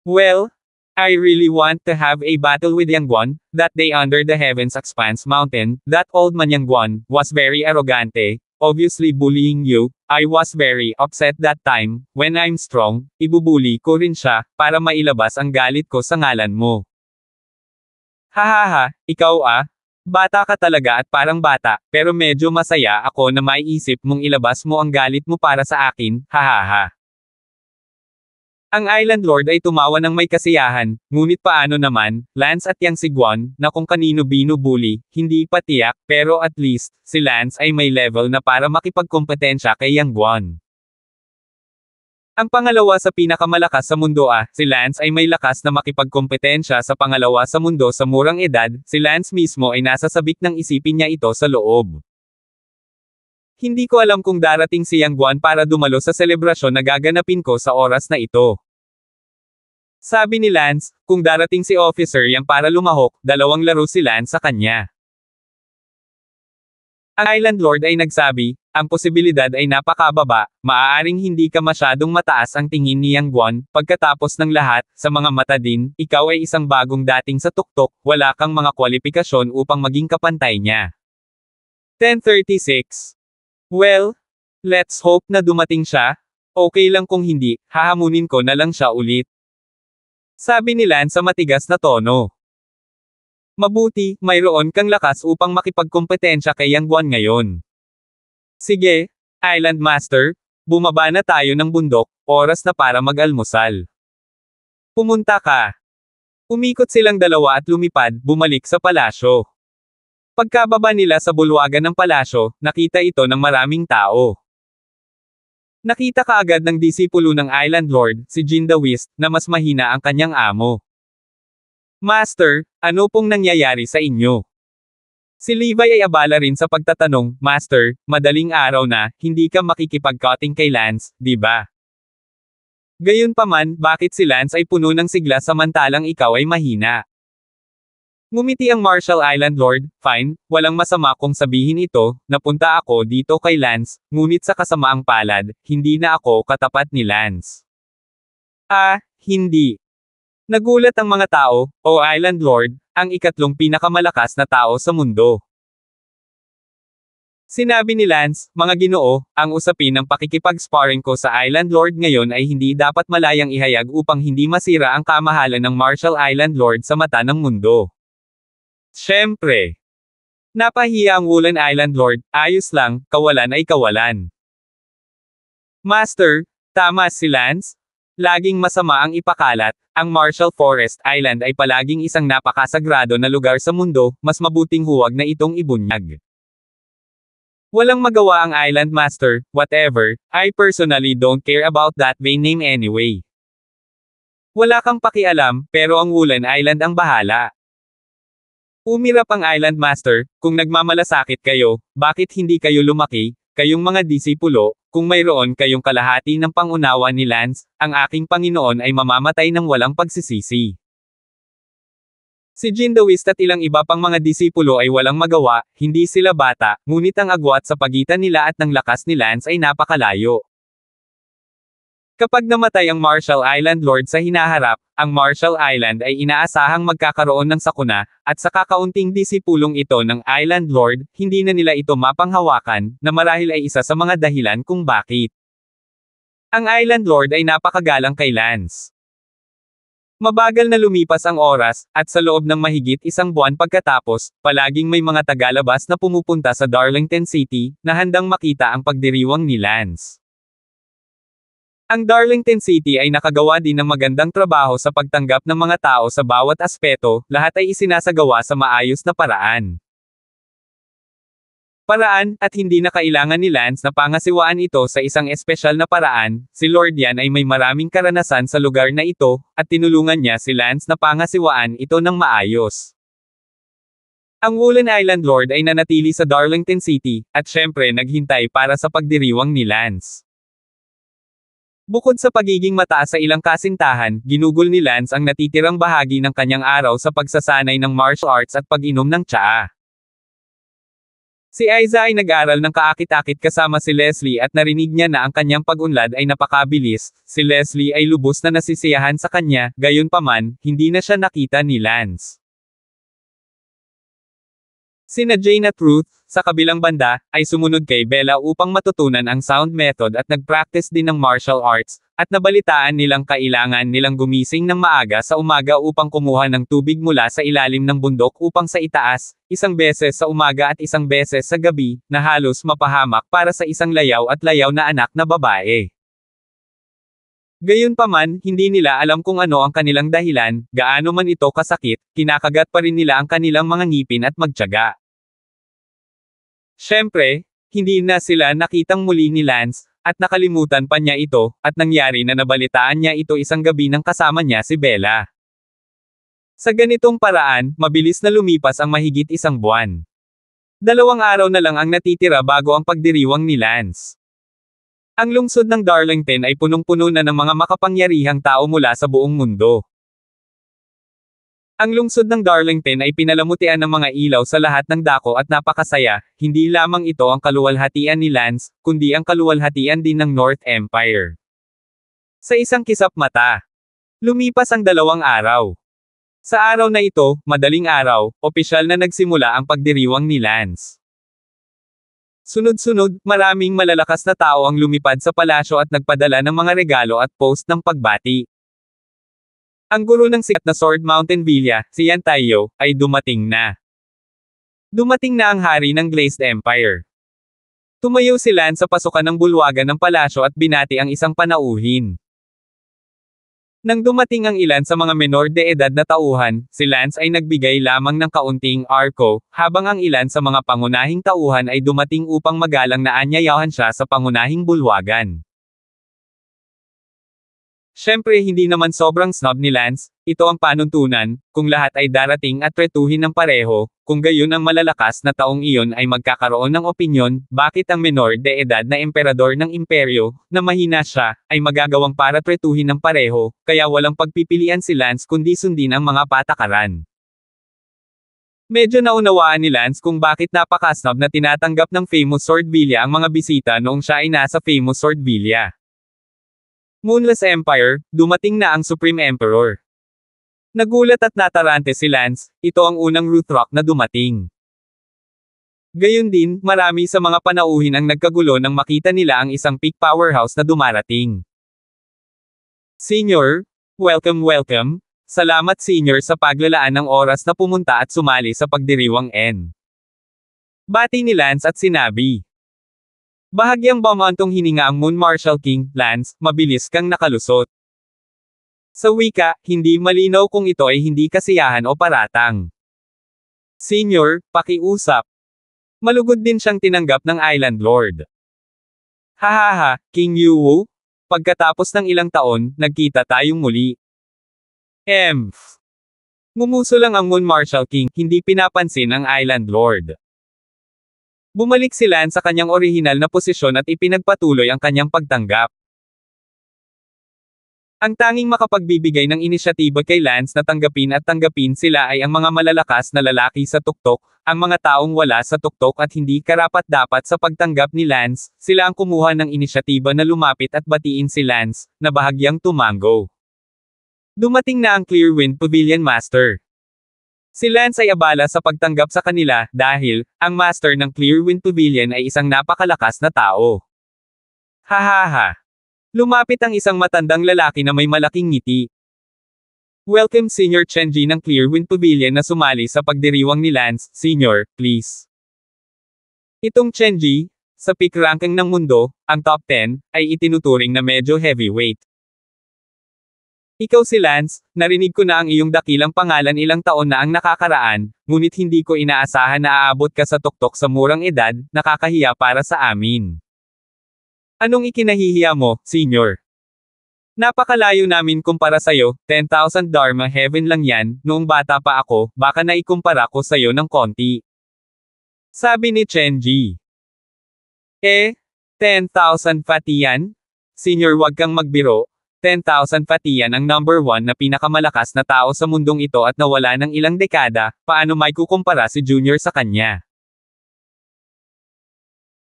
Speaker 1: Well, I really want to have a battle with Yang Guan, that day under the Heaven's Expanse Mountain, that old man Yang Guan, was very arrogante, obviously bullying you, I was very upset that time, when I'm strong, ibubuli ko rin siya, para mailabas ang galit ko sa ngalan mo. Hahaha, ikaw ah, Bata ka talaga at parang bata, pero medyo masaya ako na maiisip mong ilabas mo ang galit mo para sa akin, hahaha. Ang Island Lord ay tumawa ng may kasiyahan, ngunit paano naman, Lance at yang si Guan, na kung kanino binubuli, hindi ipatiyak, pero at least, si Lance ay may level na para makipagkompetensya kay yang Guan. Ang pangalawa sa pinakamalakas sa mundo ah, si Lance ay may lakas na makipagkompetensya sa pangalawa sa mundo sa murang edad, si Lance mismo ay nasa sabik ng isipin niya ito sa loob. Hindi ko alam kung darating si Yang Guan para dumalo sa selebrasyon na gaganapin ko sa oras na ito. Sabi ni Lance, kung darating si Officer Yang para lumahok, dalawang laro si Lance sa kanya. Ang Island Lord ay nagsabi, ang posibilidad ay napakababa, maaaring hindi ka masyadong mataas ang tingin ni Yang Guan, pagkatapos ng lahat, sa mga mata din, ikaw ay isang bagong dating sa tuktok, wala kang mga kwalipikasyon upang maging kapantay niya. 1036 Well, let's hope na dumating siya. Okay lang kung hindi, hahamunin ko na lang siya ulit. Sabi ni Lan sa matigas na tono. Mabuti, mayroon kang lakas upang makipagkompetensya kay Yang Guan ngayon. Sige, Island Master, bumaba na tayo ng bundok, oras na para mag-almusal. Pumunta ka. Umikot silang dalawa at lumipad, bumalik sa palasyo. Pagkababa nila sa bulwagan ng palasyo, nakita ito ng maraming tao. Nakita kaagad ng disipulo ng Island Lord, si Jin Jindawist, na mas mahina ang kanyang amo. Master, ano pong nangyayari sa inyo? Si Levi ay abala rin sa pagtatanong, Master, madaling araw na, hindi ka makikipag-cutting kay Lance, di ba? Gayunpaman, bakit si Lance ay puno ng sigla samantalang ikaw ay mahina? Ngumiti ang Marshall Island Lord, fine, walang masama kung sabihin ito, napunta ako dito kay Lance, ngunit sa kasamaang palad, hindi na ako katapat ni Lance. Ah, hindi. Nagulat ang mga tao, o oh Island Lord, ang ikatlong pinakamalakas na tao sa mundo. Sinabi ni Lance, mga ginoo, ang usapin ng pakikipag-sparring ko sa Island Lord ngayon ay hindi dapat malayang ihayag upang hindi masira ang kamahalan ng Marshall Island Lord sa mata ng mundo. Siyempre. Napahiya ang Woolen Island Lord, ayos lang, kawalan ay kawalan. Master, tama si Lance? Laging masama ang ipakalat, ang Marshall Forest Island ay palaging isang napakasagrado na lugar sa mundo, mas mabuting huwag na itong ibunyag. Walang magawa ang Island Master, whatever, I personally don't care about that vain name anyway. Wala kang pakialam, pero ang Woolen Island ang bahala. Umirap ang Island Master, kung nagmamalasakit kayo, bakit hindi kayo lumaki, kayong mga disipulo, kung mayroon kayong kalahati ng pangunawa ni Lance, ang aking Panginoon ay mamamatay ng walang pagsisisi. Si Jindawist at ilang iba pang mga disipulo ay walang magawa, hindi sila bata, ngunit ang agwat sa pagitan nila at ng lakas ni Lance ay napakalayo. Kapag namatay ang Marshall Island Lord sa hinaharap, ang Marshall Island ay inaasahang magkakaroon ng sakuna, at sa kakaunting disipulong ito ng Island Lord, hindi na nila ito mapanghawakan, na marahil ay isa sa mga dahilan kung bakit. Ang Island Lord ay napakagalang kay Lance. Mabagal na lumipas ang oras, at sa loob ng mahigit isang buwan pagkatapos, palaging may mga tagalabas na pumupunta sa Darlington City, na handang makita ang pagdiriwang ni Lance. Ang Darlington City ay nakagawa din ng magandang trabaho sa pagtanggap ng mga tao sa bawat aspeto, lahat ay isinasagawa sa maayos na paraan. Paraan, at hindi na kailangan ni Lance na pangasiwaan ito sa isang espesyal na paraan, si Lord Yan ay may maraming karanasan sa lugar na ito, at tinulungan niya si Lance na pangasiwaan ito ng maayos. Ang Woolen Island Lord ay nanatili sa Darlington City, at syempre naghintay para sa pagdiriwang ni Lance. Bukod sa pagiging mataas sa ilang kasintahan, ginugol ni Lance ang natitirang bahagi ng kanyang araw sa pagsasanay ng martial arts at pag-inom ng tsaa. Si Aiza ay nag-aral ng kaakit-akit kasama si Leslie at narinig niya na ang kanyang pag-unlad ay napakabilis, si Leslie ay lubos na nasisiyahan sa kanya, gayunpaman, hindi na siya nakita ni Lance. Sina Jane at Ruth, sa kabilang banda, ay sumunod kay Bella upang matutunan ang sound method at nagpractice din ng martial arts, at nabalitaan nilang kailangan nilang gumising ng maaga sa umaga upang kumuha ng tubig mula sa ilalim ng bundok upang sa itaas, isang beses sa umaga at isang beses sa gabi, na halos mapahamak para sa isang layaw at layaw na anak na babae. Gayunpaman, hindi nila alam kung ano ang kanilang dahilan, gaano man ito kasakit, kinakagat pa rin nila ang kanilang mga ngipin at magtyaga. Siyempre, hindi na sila nakitang muli ni Lance, at nakalimutan pa niya ito, at nangyari na nabalitaan niya ito isang gabi nang kasama niya si Bella. Sa ganitong paraan, mabilis na lumipas ang mahigit isang buwan. Dalawang araw na lang ang natitira bago ang pagdiriwang ni Lance. Ang lungsod ng Darlington ay punong-puno na ng mga makapangyarihang tao mula sa buong mundo. Ang lungsod ng Darlington ay pinalamutian ng mga ilaw sa lahat ng dako at napakasaya, hindi lamang ito ang kaluwalhatian ni Lance, kundi ang kaluwalhatian din ng North Empire. Sa isang kisap mata. Lumipas ang dalawang araw. Sa araw na ito, madaling araw, opisyal na nagsimula ang pagdiriwang ni Lance. Sunod-sunod, maraming malalakas na tao ang lumipad sa palasyo at nagpadala ng mga regalo at post ng pagbati. Ang guro ng sikat na Sword Mountain Villa, si Yan Taiyo, ay dumating na. Dumating na ang hari ng Glazed Empire. Tumayo si Lan sa pasukan ng bulwagan ng palasyo at binati ang isang panauhin. Nang dumating ang ilan sa mga menor de edad na tauhan, si Lance ay nagbigay lamang ng kaunting arco, habang ang ilan sa mga pangunahing tauhan ay dumating upang magalang na anyayahan siya sa pangunahing bulwagan. Siyempre hindi naman sobrang snob ni Lance, ito ang panuntunan, kung lahat ay darating at tretuhin ng pareho, kung gayon ang malalakas na taong iyon ay magkakaroon ng opinyon, bakit ang menor de edad na emperador ng imperyo, na mahina siya, ay magagawang para tretuhin ng pareho, kaya walang pagpipilian si Lance kundi sundin ang mga patakaran. Medyo naunawaan ni Lance kung bakit napakasnob na tinatanggap ng famous Sword Villa ang mga bisita noong siya ay nasa famous Sword Villa. Moonless Empire, dumating na ang Supreme Emperor. Nagulat at natarante si Lance, ito ang unang Ruthrock na dumating. Gayun din, marami sa mga panauhin ang nagkagulo nang makita nila ang isang peak powerhouse na dumarating. Senior, welcome welcome, salamat senior sa paglalaan ng oras na pumunta at sumali sa pagdiriwang N. Bati ni Lance at sinabi, Bahagyang bamantong hininga ang Moon Marshal King, Lance, mabilis kang nakalusot. Sa wika, hindi malinaw kung ito ay hindi kasiyahan o paratang. Senior, pakiusap. Malugod din siyang tinanggap ng Island Lord. Hahaha, King Yuwu? Pagkatapos ng ilang taon, nagkita tayong muli. Emph. Ngumuso lang ang Moon Marshal King, hindi pinapansin ang Island Lord. Bumalik si Lan sa kanyang orihinal na posisyon at ipinagpatuloy ang kanyang pagtanggap. Ang tanging makapagbibigay ng inisyatiba kay Lance na tanggapin at tanggapin sila ay ang mga malalakas na lalaki sa tuktok, ang mga taong wala sa tuktok at hindi karapat-dapat sa pagtanggap ni Lance, sila ang kumuha ng inisyatiba na lumapit at batiin si Lance, na bahagyang tumango. Dumating na ang Clearwind Pavilion Master. Si Lance ay abala sa pagtanggap sa kanila dahil, ang master ng Clearwind Pavilion ay isang napakalakas na tao. Hahaha! Lumapit ang isang matandang lalaki na may malaking ngiti. Welcome Senior Chenji ng Clearwind Pavilion na sumali sa pagdiriwang ni Lance, Senior, please. Itong Chenji, sa peak ranking ng mundo, ang top 10, ay itinuturing na medyo heavyweight. Ikaw si Lance, narinig ko na ang iyong dakilang pangalan ilang taon na ang nakakaraan, ngunit hindi ko inaasahan na aabot ka sa tuktok sa murang edad, nakakahiya para sa amin. Anong ikinahihiya mo, senior? Napakalayo namin kumpara sa'yo, 10,000 Dharma heaven lang yan, noong bata pa ako, baka naikumpara ko sa'yo ng konti. Sabi ni Chenji. Eh, 10,000 pati yan? Senior wag kang magbiro, 10,000 patiyan ang number 1 na pinakamalakas na tao sa mundong ito at nawala ng ilang dekada, paano may kukumpara si Junior sa kanya?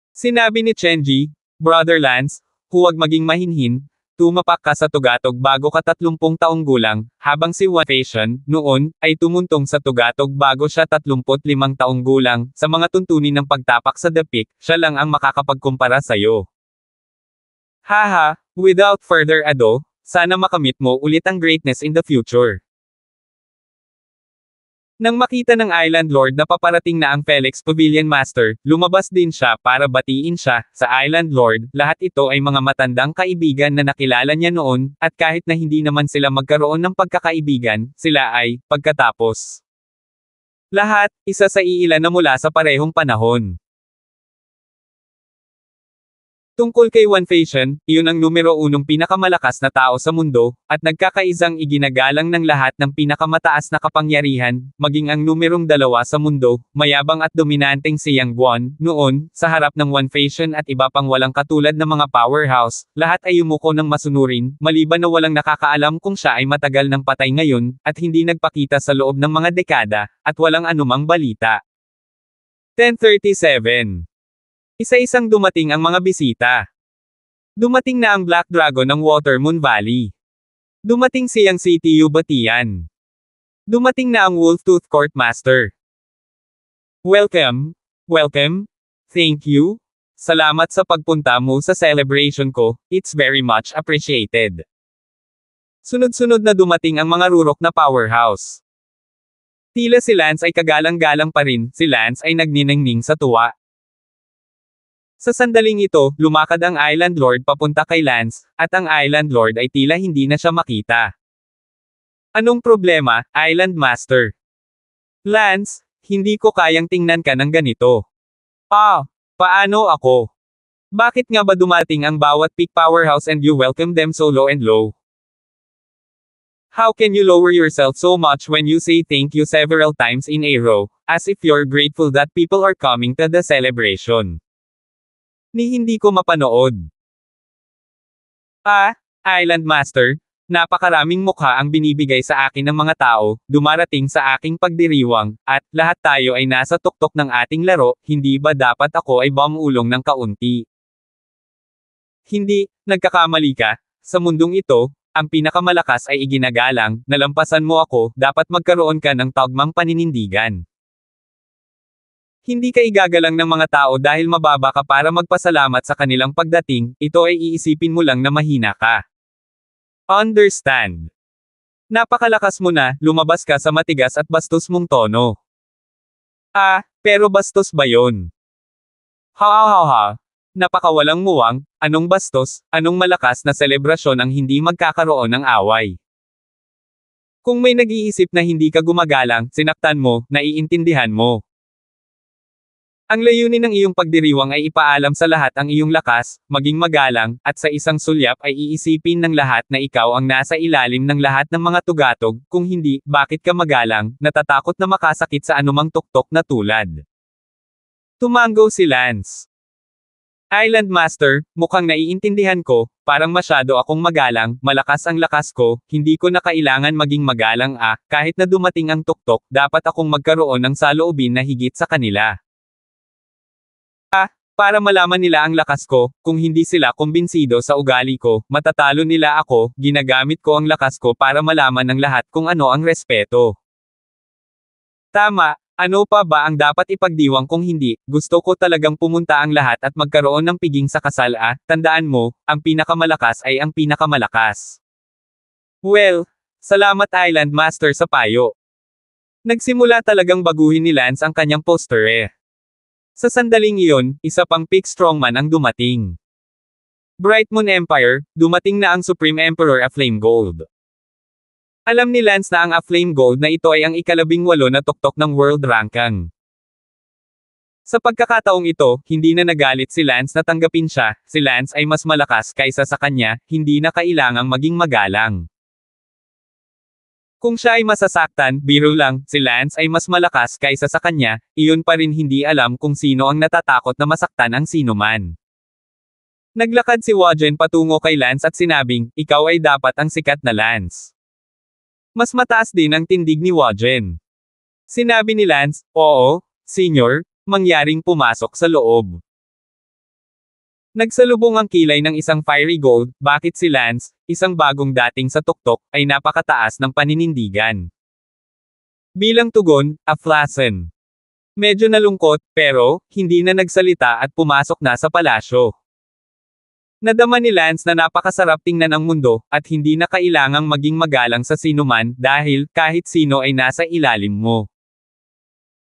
Speaker 1: Sinabi ni Chenji, Brother Lance, huwag maging mahinhin, tumapak ka sa tugatog bago ka 30 taong gulang, habang si Wan Fashion, noon, ay tumuntong sa tugatog bago siya 35 taong gulang, sa mga tuntunin ng pagtapak sa The Peak, siya lang ang makakapagkumpara sa'yo. Haha, Without further ado, sana makamit mo ulit ang greatness in the future. Nang makita ng Island Lord na paparating na ang Felix Pavilion Master, lumabas din siya para batiin siya. Sa Island Lord, lahat ito ay mga matandang kaibigan na nakilala niya noon, at kahit na hindi naman sila magkaroon ng pagkakaibigan, sila ay, pagkatapos. Lahat, isa sa iilan na mula sa parehong panahon. Tungkol kay One Fashion, iyon ang numero unong pinakamalakas na tao sa mundo, at nagkakaisang iginagalang ng lahat ng pinakamataas na kapangyarihan, maging ang numerong dalawa sa mundo, mayabang at dominanteng si Yang Guan, noon, sa harap ng One Fashion at iba pang walang katulad na mga powerhouse, lahat ay umuko ng masunurin, maliban na walang nakakaalam kung siya ay matagal ng patay ngayon, at hindi nagpakita sa loob ng mga dekada, at walang anumang balita. 1037 isa-isang dumating ang mga bisita. Dumating na ang Black Dragon ng Watermoon Valley. Dumating si Yang City Batian. Dumating na ang Wolftooth Tooth Courtmaster. Welcome, welcome, thank you, salamat sa pagpunta mo sa celebration ko, it's very much appreciated. Sunod-sunod na dumating ang mga rurok na powerhouse. Tila si Lance ay kagalang-galang pa rin, si Lance ay nagniningning sa tuwa. Sa sandaling ito, lumakad ang Island Lord papunta kay Lance, at ang Island Lord ay tila hindi na siya makita. Anong problema, Island Master? Lance, hindi ko kayang tingnan ka ng ganito. Ah, paano ako? Bakit nga ba dumating ang bawat peak powerhouse and you welcome them so low and low? How can you lower yourself so much when you say thank you several times in a row, as if you're grateful that people are coming to the celebration? ni hindi ko mapanood. Ah, Island Master, napakaraming mukha ang binibigay sa akin ng mga tao, dumarating sa aking pagdiriwang, at lahat tayo ay nasa tuktok ng ating laro, hindi ba dapat ako ay bamulong ng kaunti? Hindi, nagkakamali ka, sa mundong ito, ang pinakamalakas ay iginagalang, nalampasan mo ako, dapat magkaroon ka ng tagmang paninindigan. Hindi ka igagalang ng mga tao dahil mababa ka para magpasalamat sa kanilang pagdating, ito ay iisipin mo lang na mahina ka. Understand. Napakalakas mo na, lumabas ka sa matigas at bastos mong tono. Ah, pero bastos ba yon? Ha ha ha ha. Napakawalang muwang, anong bastos, anong malakas na selebrasyon ang hindi magkakaroon ng away. Kung may nag-iisip na hindi ka gumagalang, sinaktan mo, naiintindihan mo. Ang layunin ng iyong pagdiriwang ay ipaalam sa lahat ang iyong lakas, maging magalang, at sa isang sulyap ay iisipin ng lahat na ikaw ang nasa ilalim ng lahat ng mga tugatog, kung hindi, bakit ka magalang, natatakot na makasakit sa anumang tuktok na tulad. Tumango si Lance. Island Master, mukhang naiintindihan ko, parang masyado akong magalang, malakas ang lakas ko, hindi ko na kailangan maging magalang ah, kahit na dumating ang tuktok, dapat akong magkaroon ng saloobin na higit sa kanila. Para malaman nila ang lakas ko, kung hindi sila kumbinsido sa ugali ko, matatalo nila ako, ginagamit ko ang lakas ko para malaman ng lahat kung ano ang respeto. Tama, ano pa ba ang dapat ipagdiwang kung hindi, gusto ko talagang pumunta ang lahat at magkaroon ng piging sa kasal ah, tandaan mo, ang pinakamalakas ay ang pinakamalakas. Well, salamat Island Master sa payo. Nagsimula talagang baguhin ni Lance ang kanyang poster eh. Sa sandaling iyon, isa pang peak strongman ang dumating. Bright Moon Empire, dumating na ang Supreme Emperor Aflame Gold. Alam ni Lance na ang Aflame Gold na ito ay ang ikalabing walo na tuktok ng world rankang. Sa pagkakataong ito, hindi na nagalit si Lance na tanggapin siya, si Lance ay mas malakas kaysa sa kanya, hindi na kailangang maging magalang. Kung siya ay masasaktan, biro lang, si Lance ay mas malakas kaysa sa kanya, iyon pa rin hindi alam kung sino ang natatakot na masaktan ang sino man. Naglakad si Wajen patungo kay Lance at sinabing, ikaw ay dapat ang sikat na Lance. Mas mataas din ang tindig ni Wajen. Sinabi ni Lance, oo, senior, mangyaring pumasok sa loob. Nagsalubong ang kilay ng isang fiery gold, bakit si Lance, isang bagong dating sa tuktok, ay napakataas ng paninindigan. Bilang tugon, Aflasen. Medyo nalungkot, pero, hindi na nagsalita at pumasok na sa palasyo. Nadama ni Lance na napakasarap tingnan ang mundo, at hindi na kailangang maging magalang sa sinuman, dahil, kahit sino ay nasa ilalim mo.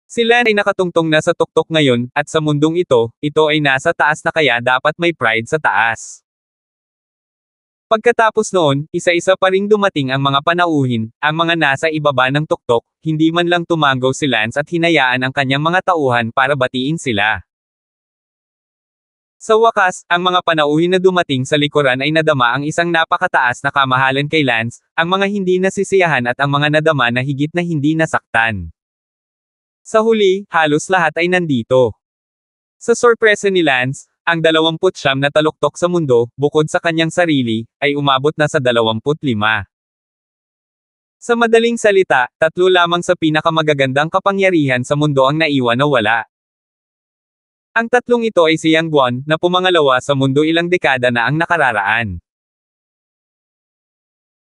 Speaker 1: Si Sila ay nakatungtong na sa tuktok ngayon, at sa mundong ito, ito ay nasa taas na kaya dapat may pride sa taas. Pagkatapos noon, isa-isa pa ring dumating ang mga panauhin, ang mga nasa ibaba ng tuktok, hindi man lang tumanggaw si Lance at hinayaan ang kanyang mga tauhan para batiin sila. Sa wakas, ang mga panauhin na dumating sa likuran ay nadama ang isang napakataas na kamahalan kay Lance, ang mga hindi nasisiyahan at ang mga nadama na higit na hindi nasaktan. Sa huli, halos lahat ay nandito. Sa sorpresa ni Lance, ang 29 na taluktok sa mundo, bukod sa kanyang sarili, ay umabot na sa 25. Sa madaling salita, tatlo lamang sa pinakamagagandang kapangyarihan sa mundo ang naiwan na wala. Ang tatlong ito ay si Yang Guan, na pumangalawa sa mundo ilang dekada na ang nakararaan.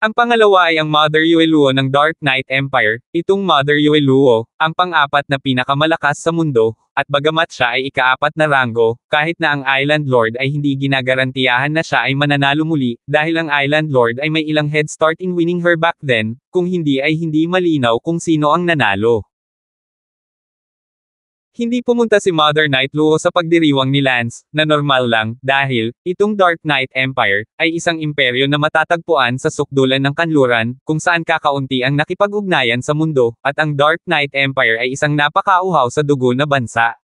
Speaker 1: Ang pangalawa ay ang Mother Yueluo ng Dark Knight Empire, itong Mother Yueluo, ang pang-apat na pinakamalakas sa mundo, at bagamat siya ay ikaapat na ranggo, kahit na ang Island Lord ay hindi ginagarantiyahan na siya ay mananalo muli, dahil ang Island Lord ay may ilang head start in winning her back then, kung hindi ay hindi malinaw kung sino ang nanalo. Hindi pumunta si Mother Knight Luo sa pagdiriwang ni Lance, na normal lang, dahil, itong Dark Knight Empire, ay isang imperyo na matatagpuan sa sukdulan ng kanluran, kung saan kakaunti ang nakipag-ugnayan sa mundo, at ang Dark Knight Empire ay isang napakauhaw sa dugo na bansa.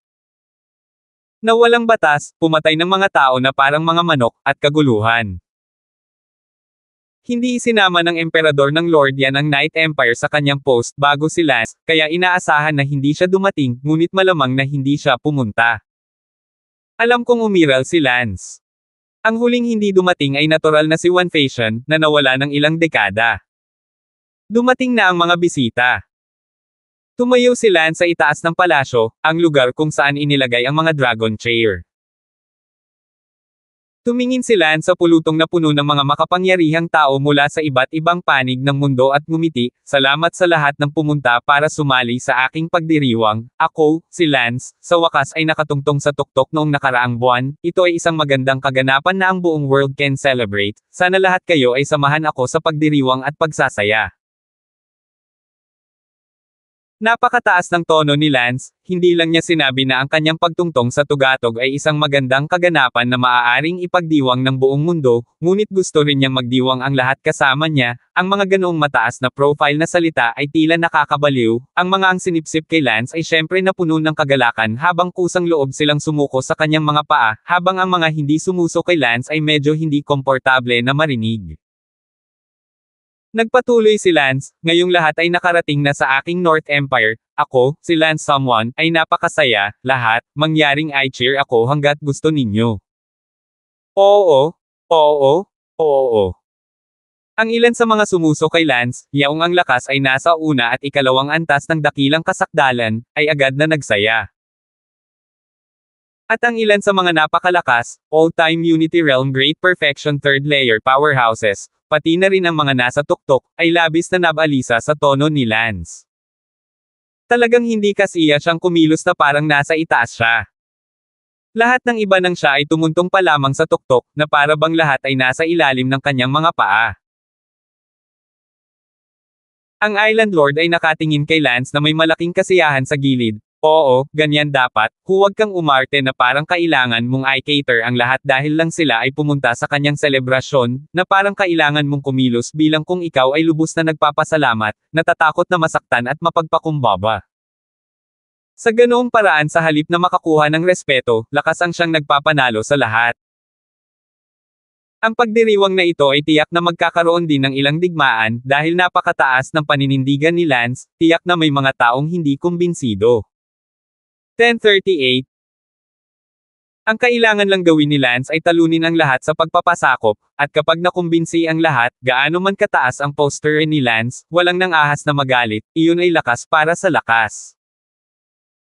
Speaker 1: Na walang batas, pumatay ng mga tao na parang mga manok, at kaguluhan. Hindi isinama ng emperador ng Lordian ang Knight Empire sa kanyang post bago si Lance, kaya inaasahan na hindi siya dumating, ngunit malamang na hindi siya pumunta. Alam kong umiral si Lance. Ang huling hindi dumating ay natural na si Wan Fashion, na nawala ng ilang dekada. Dumating na ang mga bisita. Tumayo si Lance sa itaas ng palasyo, ang lugar kung saan inilagay ang mga dragon chair. Tumingin si Lan sa pulutong na puno ng mga makapangyarihang tao mula sa iba't ibang panig ng mundo at ngumiti, salamat sa lahat ng pumunta para sumali sa aking pagdiriwang, ako, si Lance, sa wakas ay nakatungtong sa tuktok noong nakaraang buwan, ito ay isang magandang kaganapan na ang buong world can celebrate, sana lahat kayo ay samahan ako sa pagdiriwang at pagsasaya. Napakataas ng tono ni Lance, hindi lang niya sinabi na ang kanyang pagtungtong sa Tugatog ay isang magandang kaganapan na maaaring ipagdiwang ng buong mundo, ngunit gusto rin niyang magdiwang ang lahat kasama niya, ang mga ganoong mataas na profile na salita ay tila nakakabaliw, ang mga ang sinipsip kay Lance ay syempre napuno ng kagalakan habang kusang loob silang sumuko sa kanyang mga paa, habang ang mga hindi sumuso kay Lance ay medyo hindi komportable na marinig. Nagpatuloy si Lance, ngayong lahat ay nakarating na sa aking North Empire, ako, si Lance Someone, ay napakasaya, lahat, mangyaring I cheer ako hanggat gusto ninyo. Oo, oo, oo. Ang ilan sa mga sumuso kay Lance, yaong ang lakas ay nasa una at ikalawang antas ng dakilang kasakdalan, ay agad na nagsaya. At ang ilan sa mga napakalakas, all-time Unity Realm Great Perfection Third Layer Powerhouses, pati na rin ang mga nasa tuktok, ay labis na nabalisa sa tono ni Lance. Talagang hindi kasiya siyang kumilos na parang nasa itaas siya. Lahat ng iba nang siya ay tumuntong pa lamang sa tuktok, na para bang lahat ay nasa ilalim ng kanyang mga paa. Ang Island Lord ay nakatingin kay Lance na may malaking kasiyahan sa gilid, Oo, ganyan dapat, huwag kang umarte na parang kailangan mong i-cater ang lahat dahil lang sila ay pumunta sa kanyang selebrasyon, na parang kailangan mong kumilos bilang kung ikaw ay lubos na nagpapasalamat, natatakot na masaktan at mapagpakumbaba. Sa ganoong paraan sa halip na makakuha ng respeto, lakas ang siyang nagpapanalo sa lahat. Ang pagdiriwang na ito ay tiyak na magkakaroon din ng ilang digmaan, dahil napakataas ng paninindigan ni Lance, tiyak na may mga taong hindi kumbinsido. 1038 Ang kailangan lang gawin ni Lance ay talunin ang lahat sa pagpapasakop, at kapag nakumbinsi ang lahat, gaano man kataas ang poster ni Lance, walang nang ahas na magalit, iyon ay lakas para sa lakas.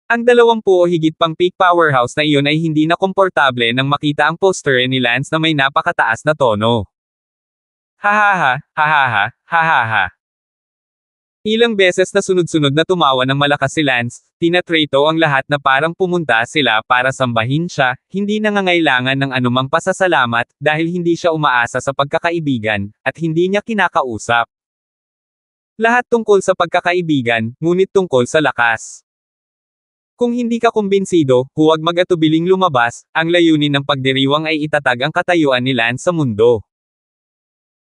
Speaker 1: Ang dalawampu o higit pang peak powerhouse na iyon ay hindi na komportable nang makita ang poster ni Lance na may napakataas na tono. Hahaha, hahaha, hahaha. Ilang beses na sunod-sunod na tumawa ng malakas si Lance, tinatrato ang lahat na parang pumunta sila para sambahin siya, hindi nangangailangan ng anumang pasasalamat, dahil hindi siya umaasa sa pagkakaibigan, at hindi niya kinakausap. Lahat tungkol sa pagkakaibigan, ngunit tungkol sa lakas. Kung hindi ka kumbinsido, huwag mag-atubiling lumabas, ang layunin ng pagdiriwang ay itatag ang katayuan ni Lance sa mundo.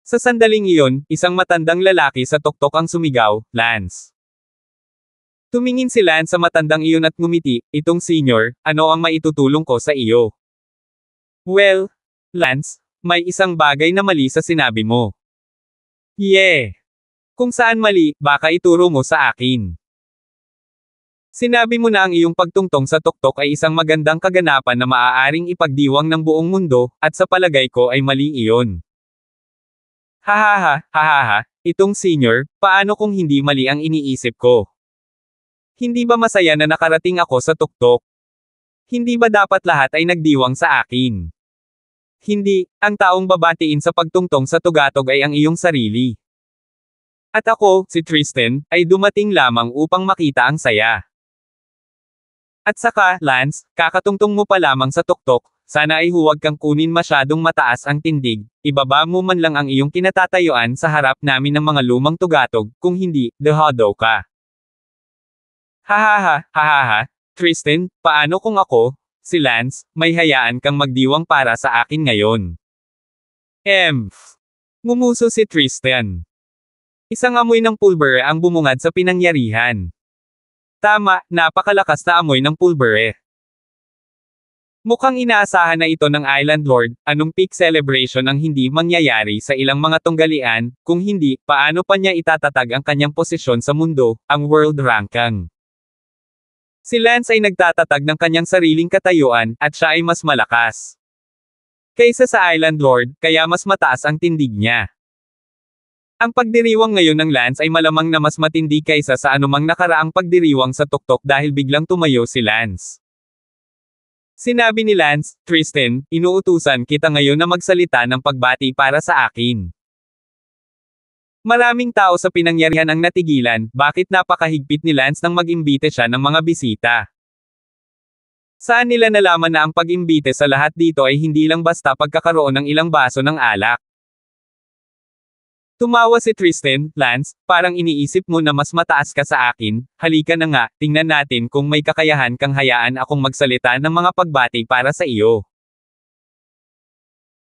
Speaker 1: Sa sandaling iyon, isang matandang lalaki sa tuktok ang sumigaw, Lance. Tumingin si Lance sa matandang iyon at ngumiti, itong senior, ano ang maitutulong ko sa iyo? Well, Lance, may isang bagay na mali sa sinabi mo. Yeah. Kung saan mali, baka ituro mo sa akin. Sinabi mo na ang iyong pagtungtong sa tuktok ay isang magandang kaganapan na maaaring ipagdiwang ng buong mundo, at sa palagay ko ay mali iyon. Hahaha, hahaha, itong senior, paano kung hindi mali ang iniisip ko? Hindi ba masaya na nakarating ako sa tuktok? Hindi ba dapat lahat ay nagdiwang sa akin? Hindi, ang taong babatiin sa pagtungtong sa tugatog ay ang iyong sarili. At ako, si Tristan, ay dumating lamang upang makita ang saya. At saka, Lance, kakatungtong mo pa lamang sa tuktok, sana ay huwag kang kunin masyadong mataas ang tindig, ibaba mo man lang ang iyong kinatatayuan sa harap namin ng mga lumang tugatog, kung hindi, dehado ka. Hahaha, hahaha, Tristan, paano kung ako, si Lance, may hayaan kang magdiwang para sa akin ngayon? Emph. Ngumuso si Tristan. Isang amoy ng pulbere ang bumungad sa pinangyarihan. Tama, napakalakas na amoy ng pulbere. Mukhang inaasahan na ito ng Island Lord, anong peak celebration ang hindi mangyayari sa ilang mga tunggalian, kung hindi, paano pa niya itatatag ang kanyang posisyon sa mundo, ang world ranking? Si Lance ay nagtatatag ng kanyang sariling katayuan, at siya ay mas malakas. Kaysa sa Island Lord, kaya mas mataas ang tindig niya. Ang pagdiriwang ngayon ng Lance ay malamang na mas matindi kaysa sa anumang nakaraang pagdiriwang sa tuktok dahil biglang tumayo si Lance. Sinabi ni Lance, Tristan, inuutusan kita ngayon na magsalita ng pagbati para sa akin. Maraming tao sa pinangyarihan ang natigilan, bakit napakahigpit ni Lance nang mag-imbite siya ng mga bisita. Saan nila nalaman na ang pag-imbite sa lahat dito ay hindi lang basta pagkakaroon ng ilang baso ng alak? Tumawa si Tristan, Lance, parang iniisip mo na mas mataas ka sa akin, halika na nga, tingnan natin kung may kakayahan kang hayaan akong magsalita ng mga pagbati para sa iyo.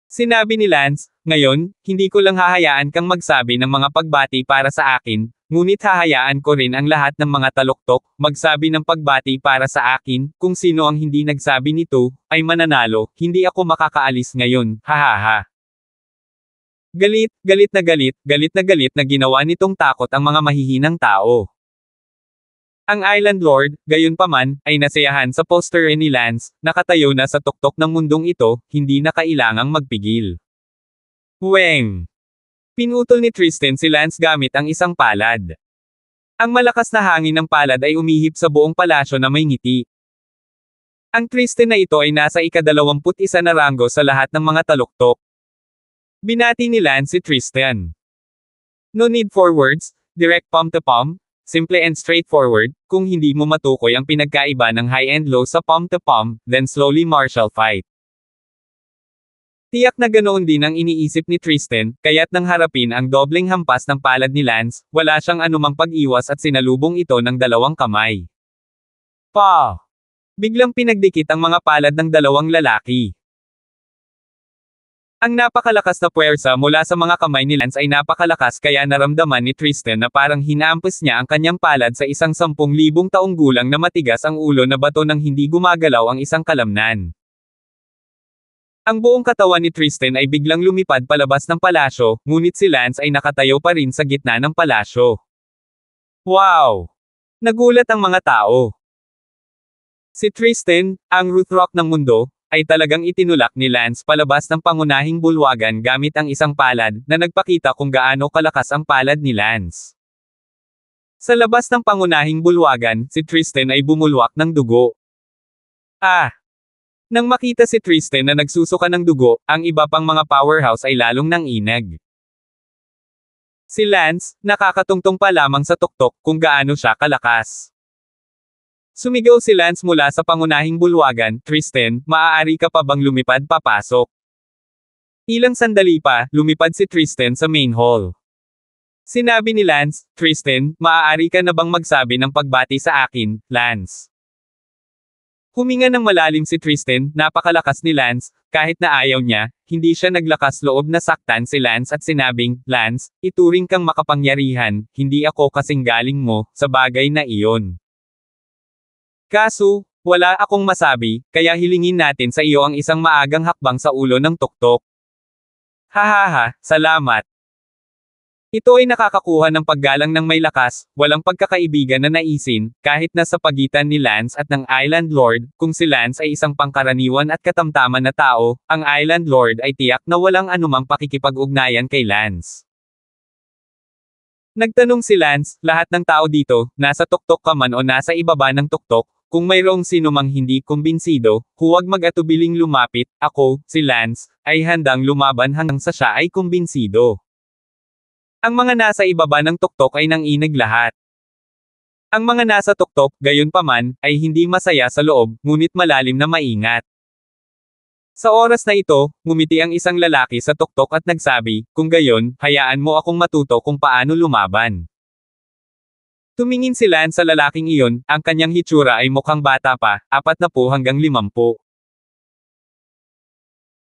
Speaker 1: Sinabi ni Lance, ngayon, hindi ko lang hahayaan kang magsabi ng mga pagbati para sa akin, ngunit hahayaan ko rin ang lahat ng mga taluktok, magsabi ng pagbati para sa akin, kung sino ang hindi nagsabi nito, ay mananalo, hindi ako makakaalis ngayon, hahaha. Galit, galit na galit, galit na galit na ginawa nitong takot ang mga mahihinang tao. Ang Island Lord, gayunpaman, ay nasayahan sa poster ni Lance, nakatayo na sa tuktok ng mundong ito, hindi na kailangang magpigil. Weng! Pinutol ni Tristan si Lance gamit ang isang palad. Ang malakas na hangin ng palad ay umihip sa buong palasyo na may ngiti. Ang Tristan na ito ay nasa ikadalawamput isa na ranggo sa lahat ng mga taluktok. Binati ni Lance si Tristan. No need for words, direct pump to pump, simple and straightforward, kung hindi mo matukoy ang pinagkaiba ng high and low sa pump to pump, then slowly martial fight. Tiyak na ganoon din ang iniisip ni Tristan, kaya't nang harapin ang dobling hampas ng palad ni Lance, wala siyang anumang pag-iwas at sinalubong ito ng dalawang kamay. Pa! Biglang pinagdikit ang mga palad ng dalawang lalaki. Ang napakalakas na puwersa mula sa mga kamay ni Lance ay napakalakas kaya naramdaman ni Tristan na parang hinaampas niya ang kanyang palad sa isang sampung libong taong gulang na matigas ang ulo na bato nang hindi gumagalaw ang isang kalamnan. Ang buong katawan ni Tristan ay biglang lumipad palabas ng palasyo, ngunit si Lance ay nakatayo pa rin sa gitna ng palasyo. Wow! Nagulat ang mga tao. Si Tristan, ang Ruthrock ng mundo, ay talagang itinulak ni Lance palabas ng pangunahing bulwagan gamit ang isang palad, na nagpakita kung gaano kalakas ang palad ni Lance. Sa labas ng pangunahing bulwagan, si Tristan ay bumulwak ng dugo. Ah! Nang makita si Tristan na nagsusuka ng dugo, ang iba pang mga powerhouse ay lalong nang nanginag. Si Lance, nakakatungtong pa lamang sa tuktok kung gaano siya kalakas. Sumigaw si Lance mula sa pangunahing bulwagan, Tristan, maaari ka pa bang lumipad papasok? Ilang sandali pa, lumipad si Tristan sa main hall. Sinabi ni Lance, Tristan, maaari ka na bang magsabi ng pagbati sa akin, Lance? Huminga ng malalim si Tristan, napakalakas ni Lance, kahit na ayaw niya, hindi siya naglakas loob na saktan si Lance at sinabing, Lance, ituring kang makapangyarihan, hindi ako kasing galing mo, sa bagay na iyon. Kaso, wala akong masabi, kaya hilingin natin sa iyo ang isang maagang hakbang sa ulo ng tuktok. Hahaha, salamat. Ito ay nakakakuha ng paggalang ng may lakas, walang pagkakaibigan na naisin, kahit na sa pagitan ni Lance at ng Island Lord, kung si Lance ay isang pangkaraniwan at katamtaman na tao, ang Island Lord ay tiyak na walang anumang pakikipag-ugnayan kay Lance. Nagtanong si Lance, lahat ng tao dito, nasa tuktok ka man o nasa ibaba ng tuktok, kung mayroong sino mang hindi kumbinsido, huwag mag-atubiling lumapit, ako, si Lance, ay handang lumaban hanggang sa siya ay kumbinsido. Ang mga nasa ibaba ng tuktok ay nanginig lahat. Ang mga nasa tuktok, gayon paman, ay hindi masaya sa loob, ngunit malalim na maingat. Sa oras na ito, ngumiti ang isang lalaki sa tuktok at nagsabi, kung gayon, hayaan mo akong matuto kung paano lumaban. Tumingin si sa lalaking iyon, ang kanyang hitsura ay mukhang bata pa, na 40 hanggang 50.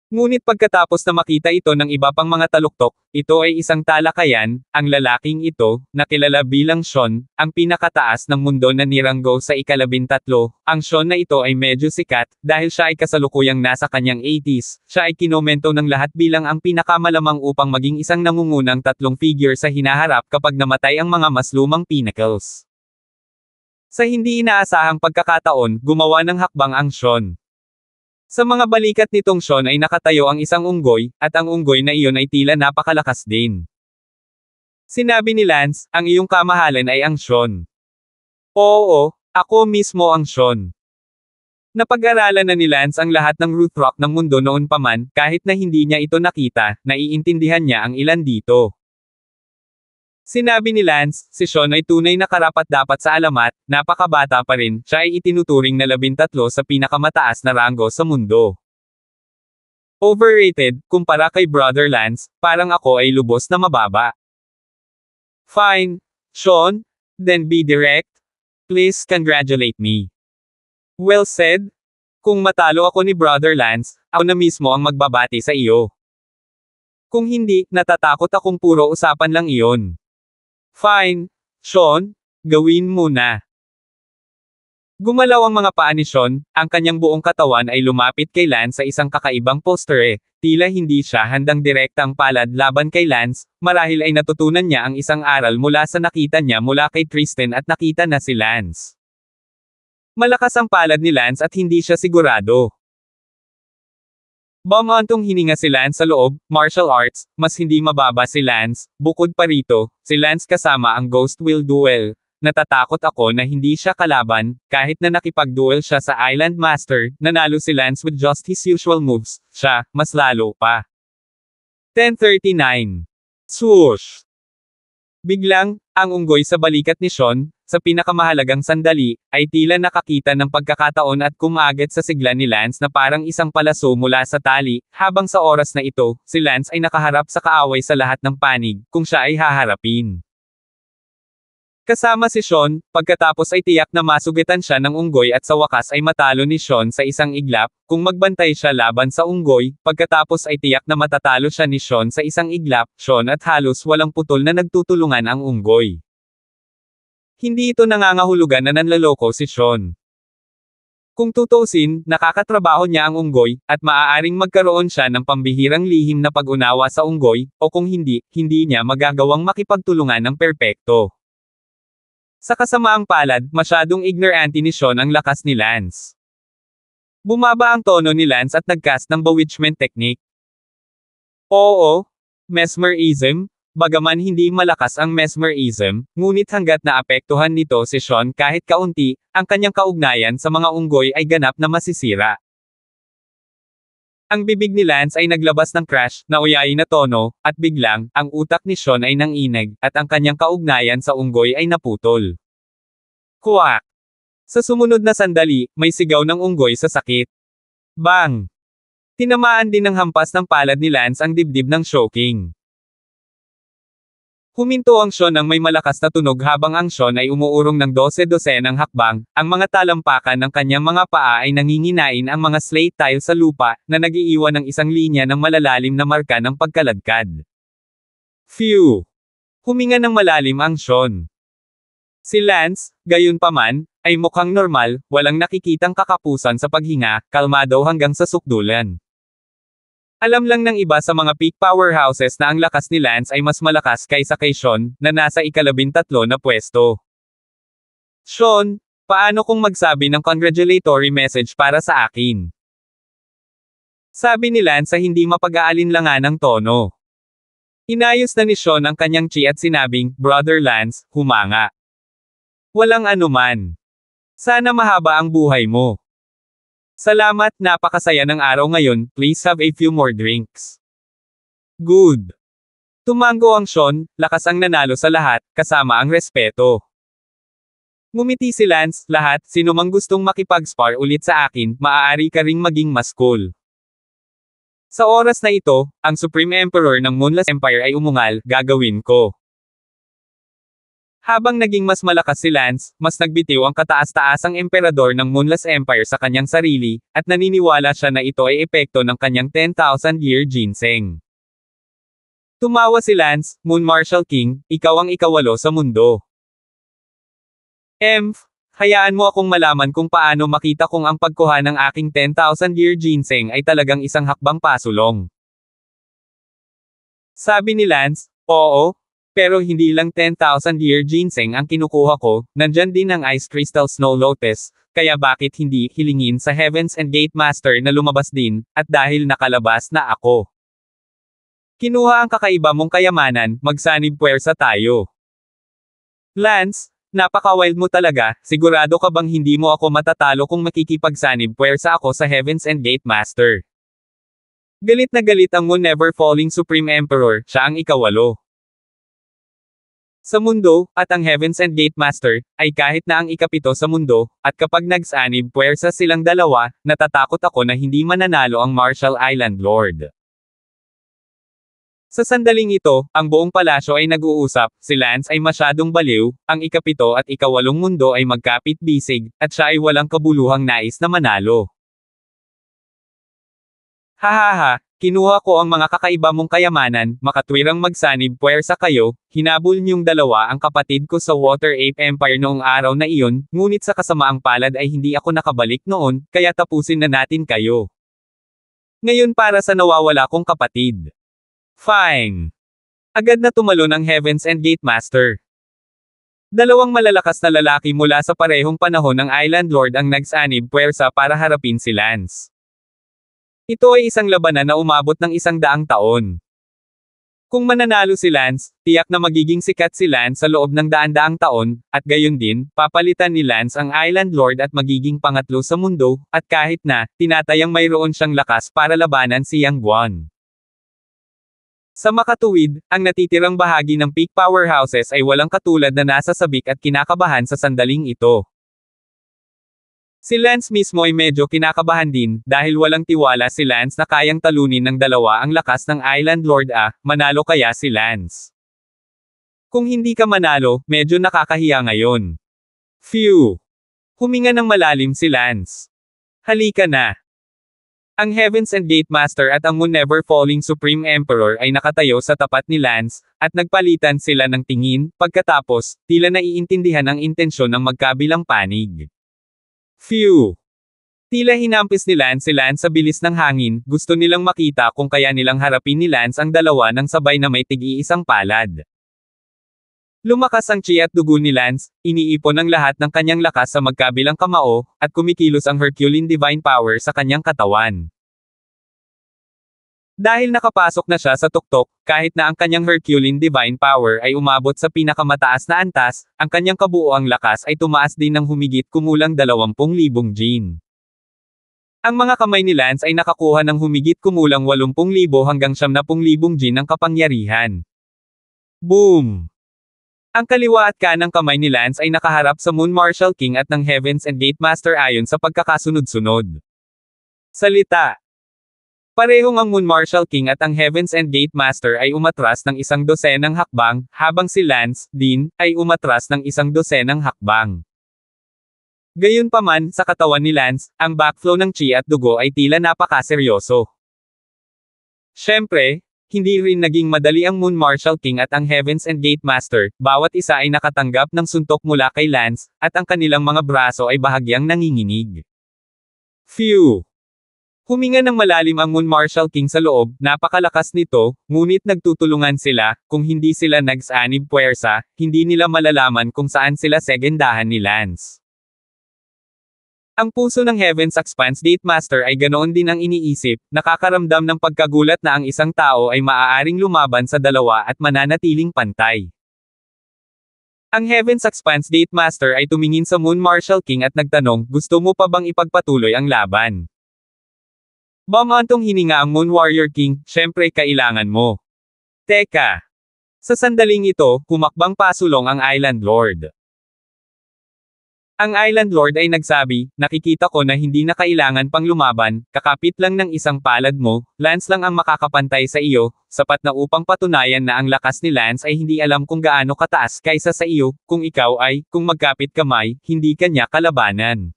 Speaker 1: Ngunit pagkatapos na makita ito ng iba pang mga taluktok, ito ay isang talakayan, ang lalaking ito, na kilala bilang Sean, ang pinakataas ng mundo na niranggo sa ikalabintatlo, ang Sean na ito ay medyo sikat, dahil siya ay kasalukuyang nasa kanyang 80s, siya ay kinomento ng lahat bilang ang pinakamalamang upang maging isang nangungunang tatlong figure sa hinaharap kapag namatay ang mga mas lumang pinnacles. Sa hindi inaasahang pagkakataon, gumawa ng hakbang ang Sean. Sa mga balikat nitong Sean ay nakatayo ang isang unggoy, at ang unggoy na iyon ay tila napakalakas din. Sinabi ni Lance, ang iyong kamahalan ay ang Sean. Oo, ako mismo ang Sean. Napag-aralan na ni Lance ang lahat ng root rock ng mundo noon pa man, kahit na hindi niya ito nakita, naiintindihan niya ang ilan dito. Sinabi ni Lance, si Sean ay tunay na karapat-dapat sa alamat, napakabata pa rin, siya ay itinuturing na labintatlo sa pinakamataas na ranggo sa mundo. Overrated, kumpara kay Brother Lance, parang ako ay lubos na mababa. Fine. Sean, then be direct. Please congratulate me. Well said. Kung matalo ako ni Brother Lance, ako na mismo ang magbabati sa iyo. Kung hindi, natatakot akong puro usapan lang iyon. Fine, Sean, gawin mo na. Gumalaw ang mga paa ni Sean, ang kanyang buong katawan ay lumapit kay Lance sa isang kakaibang posture, eh. tila hindi siya handang direktang palad laban kay Lance, marahil ay natutunan niya ang isang aral mula sa nakita niya mula kay Tristan at nakita na si Lance. Malakas ang palad ni Lance at hindi siya sigurado. Bamantong hininga si Lance sa loob, martial arts, mas hindi mababa si Lance, bukod pa rito, si Lance kasama ang Ghost Will Duel. Natatakot ako na hindi siya kalaban, kahit na nakipag-duel siya sa Island Master, nanalo si Lance with just his usual moves, siya, mas lalo pa. 1039. Swoosh! Biglang, ang unggoy sa balikat ni Sean, sa pinakamahalagang sandali, ay tila nakakita ng pagkakataon at kumagat sa sigla ni Lance na parang isang palaso mula sa tali, habang sa oras na ito, si Lance ay nakaharap sa kaaway sa lahat ng panig, kung siya ay haharapin. Kasama si Sean, pagkatapos ay tiyak na masugitan siya ng unggoy at sa wakas ay matalo ni Sean sa isang iglap, kung magbantay siya laban sa unggoy, pagkatapos ay tiyak na matatalo siya ni Sean sa isang iglap, Sean at halos walang putol na nagtutulungan ang unggoy. Hindi ito nangangahulugan na nanlaloko si Sean. Kung tutusin, nakakatrabaho niya ang unggoy, at maaaring magkaroon siya ng pambihirang lihim na pag-unawa sa unggoy, o kung hindi, hindi niya magagawang makipagtulungan ng perpekto. Sa kasamaang palad, masyadong ignorante ni Sean ang lakas ni Lance. Bumaba ang tono ni Lance at nagcast ng bewitchment technique. Oo, mesmerism, Bagaman hindi malakas ang mesmerism, ngunit hanggat naapektuhan nito si Sean kahit kaunti, ang kanyang kaugnayan sa mga unggoy ay ganap na masisira. Ang bibig ni Lance ay naglabas ng crash, na uyayin na tono, at biglang, ang utak ni Sean ay nanginig, at ang kanyang kaugnayan sa unggoy ay naputol. Kuwak! Sa sumunod na sandali, may sigaw ng unggoy sa sakit. Bang! Tinamaan din ng hampas ng palad ni Lance ang dibdib ng Shoking. Huminto ang Sean ng may malakas na tunog habang ang Sean ay umuurong ng 12-dosenang hakbang, ang mga talampakan ng kanyang mga paa ay nanginginain ang mga slate tile sa lupa, na nagiiwan ng isang linya ng malalalim na marka ng pagkaladkad. Phew! Huminga ng malalim ang Sean. Si Lance, gayon paman, ay mukhang normal, walang nakikitang kakapusan sa paghinga, kalmado hanggang sa sukdulan. Alam lang ng iba sa mga peak powerhouses na ang lakas ni Lance ay mas malakas kaysa kay Sean, na nasa ikalabintatlo na pwesto. Sean, paano kung magsabi ng congratulatory message para sa akin? Sabi ni Lance sa hindi mapag-aalinlangan ng tono. Inayos na ni Sean ang kanyang chi at sinabing, Brother Lance, humanga. Walang anuman. Sana mahaba ang buhay mo. Salamat, napakasaya ng araw ngayon, please have a few more drinks. Good. Tumango ang Sean, lakas ang nanalo sa lahat, kasama ang respeto. Ngumiti si Lance, lahat, sino mang gustong makipag-spar ulit sa akin, maaari ka ring maging mas cool. Sa oras na ito, ang Supreme Emperor ng Moonless Empire ay umungal, gagawin ko. Habang naging mas malakas si Lance, mas nagbitiw ang kataas-taasang emperador ng Moonless Empire sa kanyang sarili, at naniniwala siya na ito ay epekto ng kanyang 10,000-year ginseng. Tumawa si Lance, Moon Marshal King, ikaw ang ikawalo sa mundo. Emf, hayaan mo akong malaman kung paano makita kung ang pagkuha ng aking 10,000-year ginseng ay talagang isang hakbang pasulong. Sabi ni Lance, oo, pero hindi lang 10,000 year ginseng ang kinukuha ko, nandyan din ang ice crystal snow lotus, kaya bakit hindi hilingin sa Heavens and Gate Master na lumabas din, at dahil nakalabas na ako. Kinuha ang kakaiba mong kayamanan, magsanib puwersa tayo. Lance, napaka-wild mo talaga, sigurado ka bang hindi mo ako matatalo kung makikipagsanib puwersa ako sa Heavens and Gate Master. Galit na galit ang One Never Falling Supreme Emperor, siya ang ikawalo. Sa mundo, at ang Heavens and Gate Master, ay kahit na ang ikapito sa mundo, at kapag nagsanib puwersa silang dalawa, natatakot ako na hindi mananalo ang Marshall Island Lord. Sa sandaling ito, ang buong palasyo ay nag-uusap, si Lance ay masyadong baliw, ang ikapito at ikawalong mundo ay magkapit bisig, at siya ay walang kabuluhang nais na manalo. Hahaha, Kinuha ko ang mga kakaiba mong kayamanan, makatwirang magsanib puwersa kayo, hinabol niyong dalawa ang kapatid ko sa Water Ape Empire noong araw na iyon, ngunit sa kasamaang palad ay hindi ako nakabalik noon, kaya tapusin na natin kayo. Ngayon para sa nawawala kong kapatid. Fine. Agad na tumalon ang Heavens and Gate Master. Dalawang malalakas na lalaki mula sa parehong panahon ng Island Lord ang nagsanib puwersa para harapin si Lance. Ito ay isang labanan na umabot ng isang daang taon. Kung mananalo si Lance, tiyak na magiging sikat si Lance sa loob ng daan-daang taon, at gayon din, papalitan ni Lance ang Island Lord at magiging pangatlo sa mundo, at kahit na, tinatayang mayroon siyang lakas para labanan si Yang Guan. Sa makatuwid, ang natitirang bahagi ng peak powerhouses ay walang katulad na nasa sabik at kinakabahan sa sandaling ito. Si Lance mismo ay medyo kinakabahan din, dahil walang tiwala si Lance na kayang talunin ng dalawa ang lakas ng Island Lord A, manalo kaya si Lance. Kung hindi ka manalo, medyo nakakahiya ngayon. Phew! Huminga ng malalim si Lance. Halika na. Ang Heavens and Gate Master at ang Moon Never Falling Supreme Emperor ay nakatayo sa tapat ni Lance, at nagpalitan sila ng tingin, pagkatapos, tila naiintindihan ang intensyon ng magkabilang panig. Phew! Tila hinampis ni Lance si Lance sa bilis ng hangin, gusto nilang makita kung kaya nilang harapin ni Lance ang dalawa ng sabay na may tig-iisang palad. Lumakas ang chi at dugo ni Lance, iniipon ang lahat ng kanyang lakas sa magkabilang kamao, at kumikilos ang Herculean Divine Power sa kanyang katawan. Dahil nakapasok na siya sa tuktok, kahit na ang kanyang Herculean divine power ay umabot sa pinakamataas na antas, ang kanyang kabuoang lakas ay tumaas din ng humigit kumulang 20,000 jin. Ang mga kamay ni Lance ay nakakuha ng humigit kumulang 80,000 hanggang 70,000 jin ng kapangyarihan. Boom! Ang kaliwa at kanang kamay ni Lance ay nakaharap sa Moon Marshal King at ng Heavens and Gate Master ayon sa pagkakasunod-sunod. Salita Parehong ang Moon Marshal King at ang Heavens and Gate Master ay umatras ng isang dosenang hakbang, habang si Lance, Dean, ay umatras ng isang dosenang hakbang. Gayunpaman, sa katawan ni Lance, ang backflow ng chi at dugo ay tila napakaseryoso. Siyempre, hindi rin naging madali ang Moon Marshal King at ang Heavens and Gate Master, bawat isa ay nakatanggap ng suntok mula kay Lance, at ang kanilang mga braso ay bahagyang nanginginig. Phew! Huminga ng malalim ang Moon Marshal King sa loob, napakalakas nito, ngunit nagtutulungan sila, kung hindi sila nagsanib puwersa, hindi nila malalaman kung saan sila segendahan ni Lance. Ang puso ng Heaven's Expanse Date Master ay ganoon din ang iniisip, nakakaramdam ng pagkagulat na ang isang tao ay maaaring lumaban sa dalawa at mananatiling pantay. Ang Heaven's Expanse Date Master ay tumingin sa Moon Marshal King at nagtanong, gusto mo pa bang ipagpatuloy ang laban? Bamantong hininga ang Moon Warrior King, syempre kailangan mo. Teka. Sa sandaling ito, kumakbang pasulong ang Island Lord. Ang Island Lord ay nagsabi, nakikita ko na hindi na kailangan pang lumaban, kakapit lang ng isang palad mo, Lance lang ang makakapantay sa iyo, sapat na upang patunayan na ang lakas ni Lance ay hindi alam kung gaano kataas kaysa sa iyo, kung ikaw ay, kung magkapit kamay, hindi kanya kalabanan.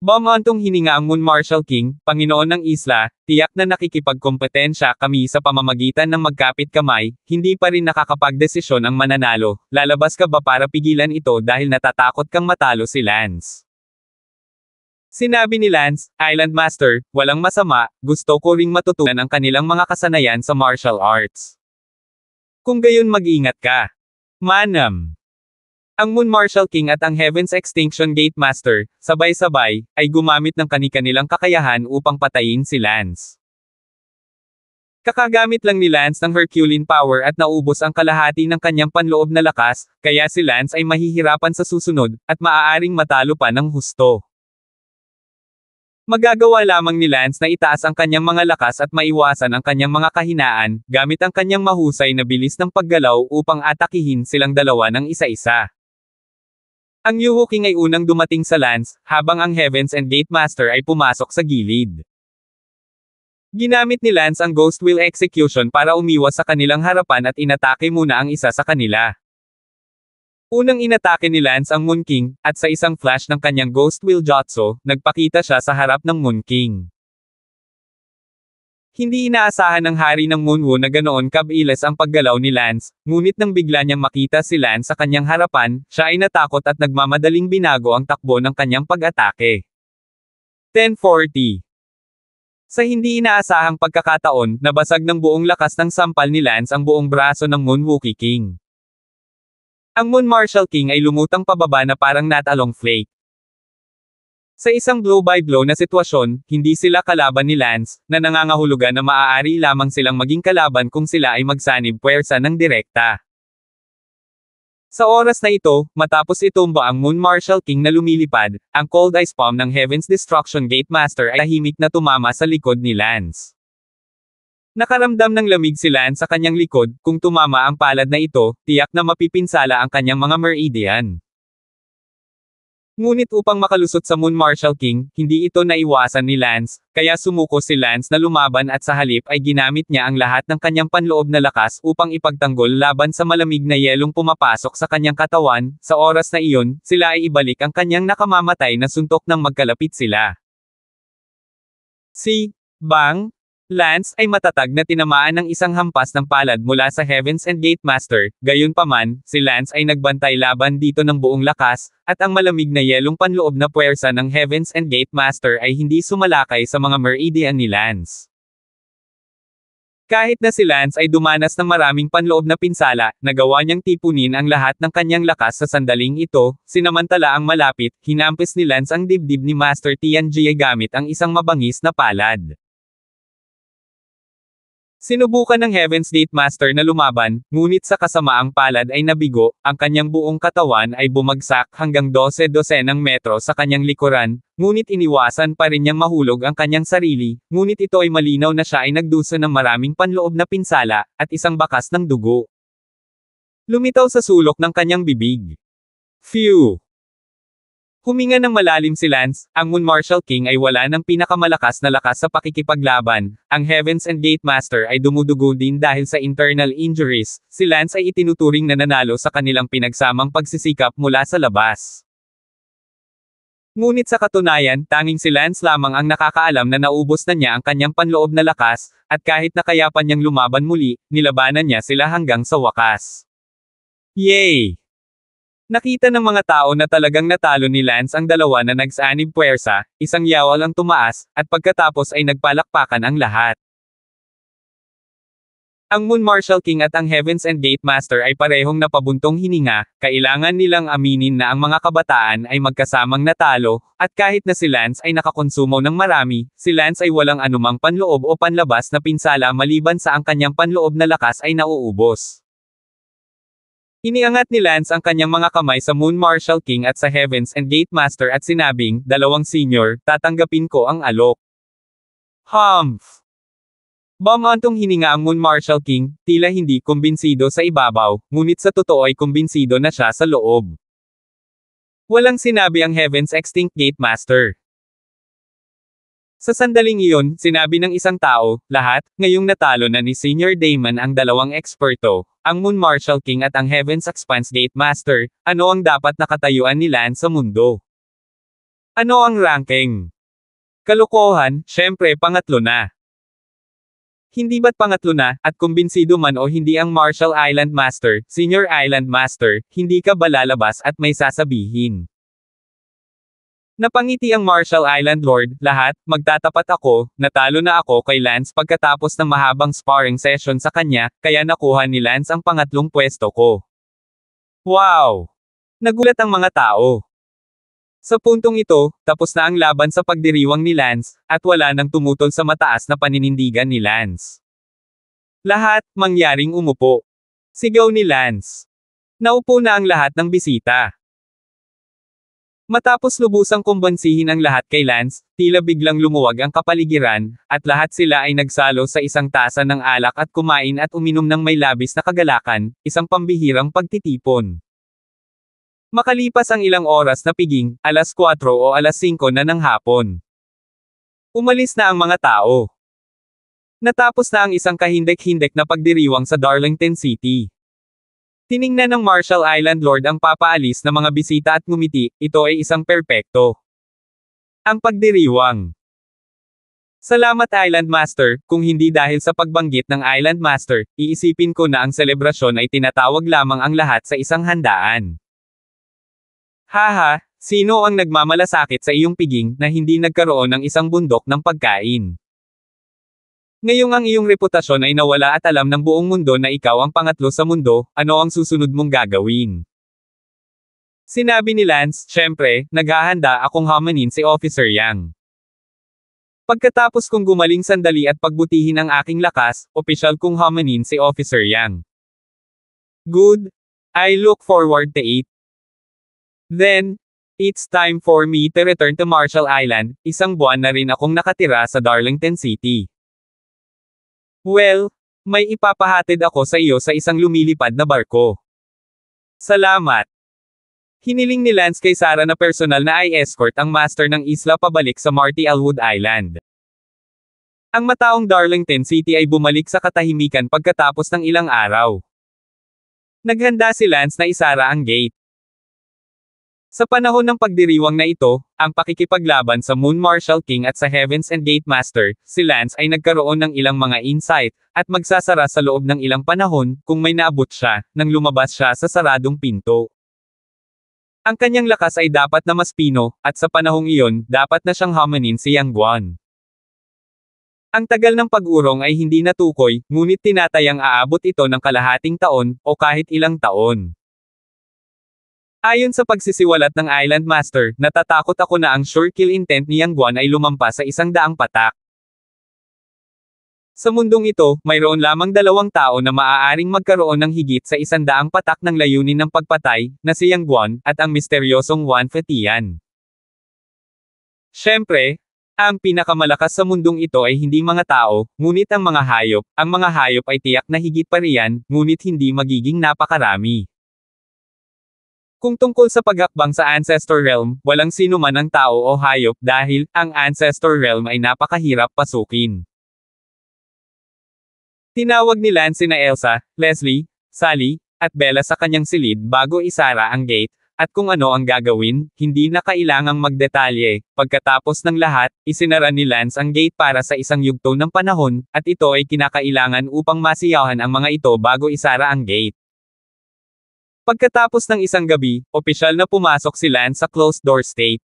Speaker 1: Bomantong hininga ang Moon Marshall King, Panginoon ng Isla, tiyak na nakikipagkompetensya kami sa pamamagitan ng magkapit kamay, hindi pa rin nakakapagdesisyon ang mananalo, lalabas ka ba para pigilan ito dahil natatakot kang matalo si Lance? Sinabi ni Lance, Island Master, walang masama, gusto ko ring matutunan ang kanilang mga kasanayan sa martial arts. Kung gayon mag-ingat ka. Manam. Ang Moon Marshal King at ang Heaven's Extinction Gate Master, sabay-sabay, ay gumamit ng kanikanilang kakayahan upang patayin si Lance. Kakagamit lang ni Lance ng Herculean power at naubos ang kalahati ng kanyang panloob na lakas, kaya si Lance ay mahihirapan sa susunod, at maaaring matalo pa ng husto. Magagawa lamang ni Lance na itaas ang kanyang mga lakas at maiwasan ang kanyang mga kahinaan, gamit ang kanyang mahusay na bilis ng paggalaw upang atakihin silang dalawa ng isa-isa. Ang New Hooking ay unang dumating sa lands, habang ang Heavens and Gatemaster ay pumasok sa gilid. Ginamit ni Lance ang Ghost Will Execution para umiwas sa kanilang harapan at inatake muna ang isa sa kanila. Unang inatake ni Lance ang Moon King, at sa isang flash ng kanyang Ghost Will Jotso, nagpakita siya sa harap ng Moon King. Hindi inaasahan ng hari ng Moonwoo na ganoon kabilis ang paggalaw ni Lance, ngunit nang bigla niyang makita si Lance sa kanyang harapan, siya ay natakot at nagmamadaling binago ang takbo ng kanyang pag-atake. 1040 sa hindi inaasahang pagkakataon, nabasag ng buong lakas ng sampal ni Lance ang buong braso ng Moonwookie King. Ang Moon Marshal King ay lumutang pababa na parang natalong flake. Sa isang blow-by-blow -blow na sitwasyon, hindi sila kalaban ni Lance, na nangangahulugan na maaari lamang silang maging kalaban kung sila ay magsanib puwersa ng direkta. Sa oras na ito, matapos itumba ang Moon Marshal King na lumilipad, ang Cold Ice Palm ng Heaven's Destruction Gate Master ay tahimik na tumama sa likod ni Lance. Nakaramdam ng lamig si Lance sa kanyang likod, kung tumama ang palad na ito, tiyak na mapipinsala ang kanyang mga meridian. Ngunit upang makalusot sa Moon Marshal King, hindi ito naiwasan ni Lance, kaya sumuko si Lance na lumaban at sa halip ay ginamit niya ang lahat ng kanyang panloob na lakas upang ipagtanggol laban sa malamig na yelong pumapasok sa kanyang katawan, sa oras na iyon, sila ay ibalik ang kanyang nakamamatay na suntok nang magkalapit sila. Si Bang, Lance ay matatag na tinamaan ng isang hampas ng palad mula sa Heavens and Gate Master, gayunpaman, si Lance ay nagbantay laban dito ng buong lakas, at ang malamig na yelong panloob na puwersa ng Heavens and Gate Master ay hindi sumalakay sa mga meridian ni Lance. Kahit na si Lance ay dumanas ng maraming panloob na pinsala, nagawa niyang tipunin ang lahat ng kanyang lakas sa sandaling ito, sinamantala ang malapit, hinampis ni Lance ang dibdib ni Master Tian gamit ang isang mabangis na palad. Sinubukan ng Heaven's Gate Master na lumaban, ngunit sa kasamaang palad ay nabigo, ang kanyang buong katawan ay bumagsak hanggang 12-dosenang metro sa kanyang likuran, ngunit iniwasan pa rin niyang mahulog ang kanyang sarili, ngunit ito ay malinaw na siya ay nagdusa ng maraming panloob na pinsala, at isang bakas ng dugo. Lumitaw sa sulok ng kanyang bibig. Phew! Huminga ng malalim si Lance, ang Moon Martial King ay wala ng pinakamalakas na lakas sa pakikipaglaban. Ang Heavens and Gate Master ay dumudugo din dahil sa internal injuries. Si Lance ay itinuturing na nanalo sa kanilang pinagsamang pagsisikap mula sa labas. Ngunit sa katunayan, tanging si Lance lamang ang nakakaalam na naubos na niya ang kanyang panloob na lakas, at kahit pa niyang lumaban muli, nilabanan niya sila hanggang sa wakas. Yay! Nakita ng mga tao na talagang natalo ni Lance ang dalawa na nagsanib puwersa, isang yawal ang tumaas, at pagkatapos ay nagpalakpakan ang lahat. Ang Moon Marshal King at ang Heavens and Gate Master ay parehong napabuntong hininga, kailangan nilang aminin na ang mga kabataan ay magkasamang natalo, at kahit na si Lance ay nakakonsumo ng marami, si Lance ay walang anumang panloob o panlabas na pinsala maliban sa ang kanyang panloob na lakas ay nauubos. Iniangat ni Lance ang kanyang mga kamay sa Moon Marshal King at sa Heavens and Gate Master at sinabing, dalawang senior, tatanggapin ko ang alok. Humph! Bamantong hininga ang Moon Marshal King, tila hindi kumbinsido sa ibabaw, ngunit sa totoo ay kumbinsido na siya sa loob. Walang sinabi ang Heavens Extinct Gate Master. Sa sandaling iyon, sinabi ng isang tao, lahat, ngayong natalo na ni Senior Damon ang dalawang eksperto, ang Moon Marshal King at ang Heaven's Expanse Gate Master, ano ang dapat nakatayuan nila sa mundo? Ano ang ranking? Kalokohan, syempre pangatlo na. Hindi ba't pangatlo na, at kumbinsido man o hindi ang Marshall Island Master, Senior Island Master, hindi ka balalabas at may sasabihin? Napangiti ang Marshall Island Lord, lahat, magtatapat ako, natalo na ako kay Lance pagkatapos ng mahabang sparring session sa kanya, kaya nakuha ni Lance ang pangatlong pwesto ko. Wow! Nagulat ang mga tao. Sa puntong ito, tapos na ang laban sa pagdiriwang ni Lance, at wala nang tumutol sa mataas na paninindigan ni Lance. Lahat, mangyaring umupo. Sigaw ni Lance. Naupo na ang lahat ng bisita. Matapos lubusang kumbansihin ang lahat kay Lance, tila biglang lumuwag ang kapaligiran, at lahat sila ay nagsalo sa isang tasa ng alak at kumain at uminom ng may labis na kagalakan, isang pambihirang pagtitipon. Makalipas ang ilang oras na piging, alas 4 o alas 5 na ng hapon. Umalis na ang mga tao. Natapos na ang isang kahindik-hindik na pagdiriwang sa Darlington City. Tiningnan ng Marshall Island Lord ang papaalis na mga bisita at ngumiti, ito ay isang perpekto. Ang pagdiriwang. Salamat Island Master, kung hindi dahil sa pagbanggit ng Island Master, iisipin ko na ang selebrasyon ay tinatawag lamang ang lahat sa isang handaan. Haha, sino ang nagmamalasakit sa iyong piging na hindi nagkaroon ng isang bundok ng pagkain? Ngayong ang iyong reputasyon ay nawala at alam ng buong mundo na ikaw ang pangatlo sa mundo, ano ang susunod mong gagawin? Sinabi ni Lance, syempre, naghahanda akong hamanin si Officer Yang. Pagkatapos kong gumaling sandali at pagbutihin ang aking lakas, opisyal kong hamanin si Officer Yang. Good. I look forward to it. Then, it's time for me to return to Marshall Island, isang buwan na rin akong nakatira sa Darlington City. Well, may ipapahatid ako sa iyo sa isang lumilipad na barko. Salamat. Hiniling ni Lance kay Sarah na personal na i-escort ang master ng isla pabalik sa Marty Elwood Island. Ang mataong Darlington City ay bumalik sa katahimikan pagkatapos ng ilang araw. Naghanda si Lance na isara ang gate. Sa panahon ng pagdiriwang na ito, ang pakikipaglaban sa Moon Marshal King at sa Heavens and Gate Master, si Lance ay nagkaroon ng ilang mga insight, at magsasara sa loob ng ilang panahon, kung may naabot siya, nang lumabas siya sa saradong pinto. Ang kanyang lakas ay dapat na mas pino, at sa panahong iyon, dapat na siyang hamanin si Yang Guan. Ang tagal ng pag-urong ay hindi natukoy, ngunit tinatayang aabot ito ng kalahating taon, o kahit ilang taon. Ayon sa pagsisiwalat ng Island Master, natatakot ako na ang sure kill intent ni Yang Guan ay lumampas sa isang daang patak. Sa mundong ito, mayroon lamang dalawang tao na maaaring magkaroon ng higit sa isang daang patak ng layunin ng pagpatay, na si Yang Guan, at ang misteryosong Wan Fetian. Siyempre, ang pinakamalakas sa mundong ito ay hindi mga tao, ngunit ang mga hayop, ang mga hayop ay tiyak na higit pa riyan, ngunit hindi magiging napakarami. Kung tungkol sa pagakbang sa Ancestor Realm, walang sino man ang tao o hayop dahil, ang Ancestor Realm ay napakahirap pasukin. Tinawag ni Lance na Elsa, Leslie, Sally, at Bella sa kanyang silid bago isara ang gate, at kung ano ang gagawin, hindi na kailangang magdetalye. Pagkatapos ng lahat, isinara ni Lance ang gate para sa isang yugto ng panahon, at ito ay kinakailangan upang masiyahan ang mga ito bago isara ang gate. Pagkatapos ng isang gabi, opisyal na pumasok si Lance sa closed door state.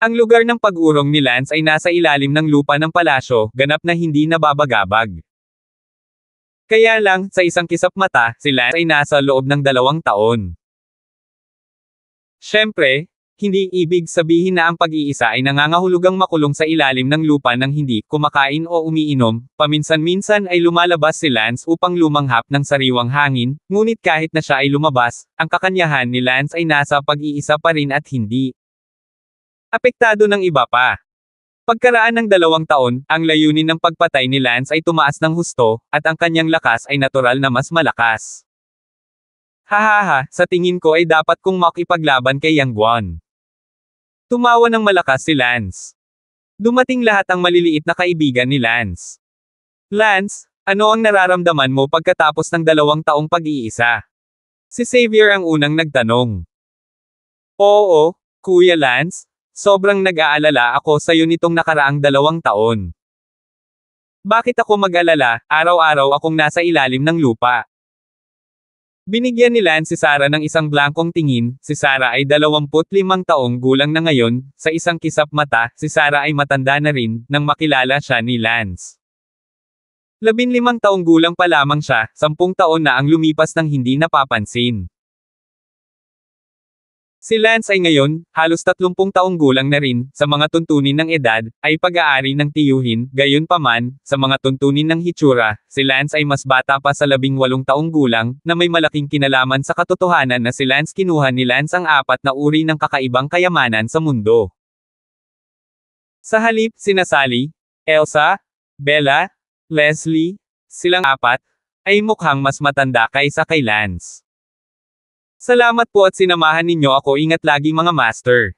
Speaker 1: Ang lugar ng pag-urong ni Lance ay nasa ilalim ng lupa ng palasyo, ganap na hindi nababagabag. Kaya lang, sa isang kisap mata, si Lance ay nasa loob ng dalawang taon. Siyempre, hindi ibig sabihin na ang pag-iisa ay nangangahulugang makulong sa ilalim ng lupa nang hindi kumakain o umiinom, paminsan-minsan ay lumalabas si Lance upang lumanghap ng sariwang hangin, ngunit kahit na siya ay lumabas, ang kakanyahan ni Lance ay nasa pag-iisa pa rin at hindi apektado ng iba pa. Pagkaraan ng dalawang taon, ang layunin ng pagpatay ni Lance ay tumaas ng husto, at ang kanyang lakas ay natural na mas malakas. Hahaha, sa tingin ko ay dapat kong makipaglaban kay Yang Guan. Tumawa ng malakas si Lance. Dumating lahat ang maliliit na kaibigan ni Lance. Lance, ano ang nararamdaman mo pagkatapos ng dalawang taong pag-iisa? Si Xavier ang unang nagtanong. Oo, Kuya Lance, sobrang nag-aalala ako sa'yo nitong nakaraang dalawang taon. Bakit ako mag-alala, araw-araw akong nasa ilalim ng lupa. Binigyan ni Lance si Sara ng isang blankong tingin, si Sara ay 25 taong gulang na ngayon, sa isang kisap mata, si Sara ay matanda na rin, nang makilala siya ni Lance. 15 taong gulang pa lamang siya, 10 taon na ang lumipas ng hindi napapansin. Si Lance ay ngayon, halos 30 taong gulang na rin, sa mga tuntunin ng edad, ay pag-aari ng tiyuhin, gayon paman, sa mga tuntunin ng hitsura, si Lance ay mas bata pa sa 18 taong gulang, na may malaking kinalaman sa katotohanan na si Lance kinuha ni Lance ang apat na uri ng kakaibang kayamanan sa mundo. Sa halip, sinasali, Elsa, Bella, Leslie, silang apat, ay mukhang mas matanda kaysa kay Lance. Salamat po at sinamahan ninyo ako ingat lagi mga master.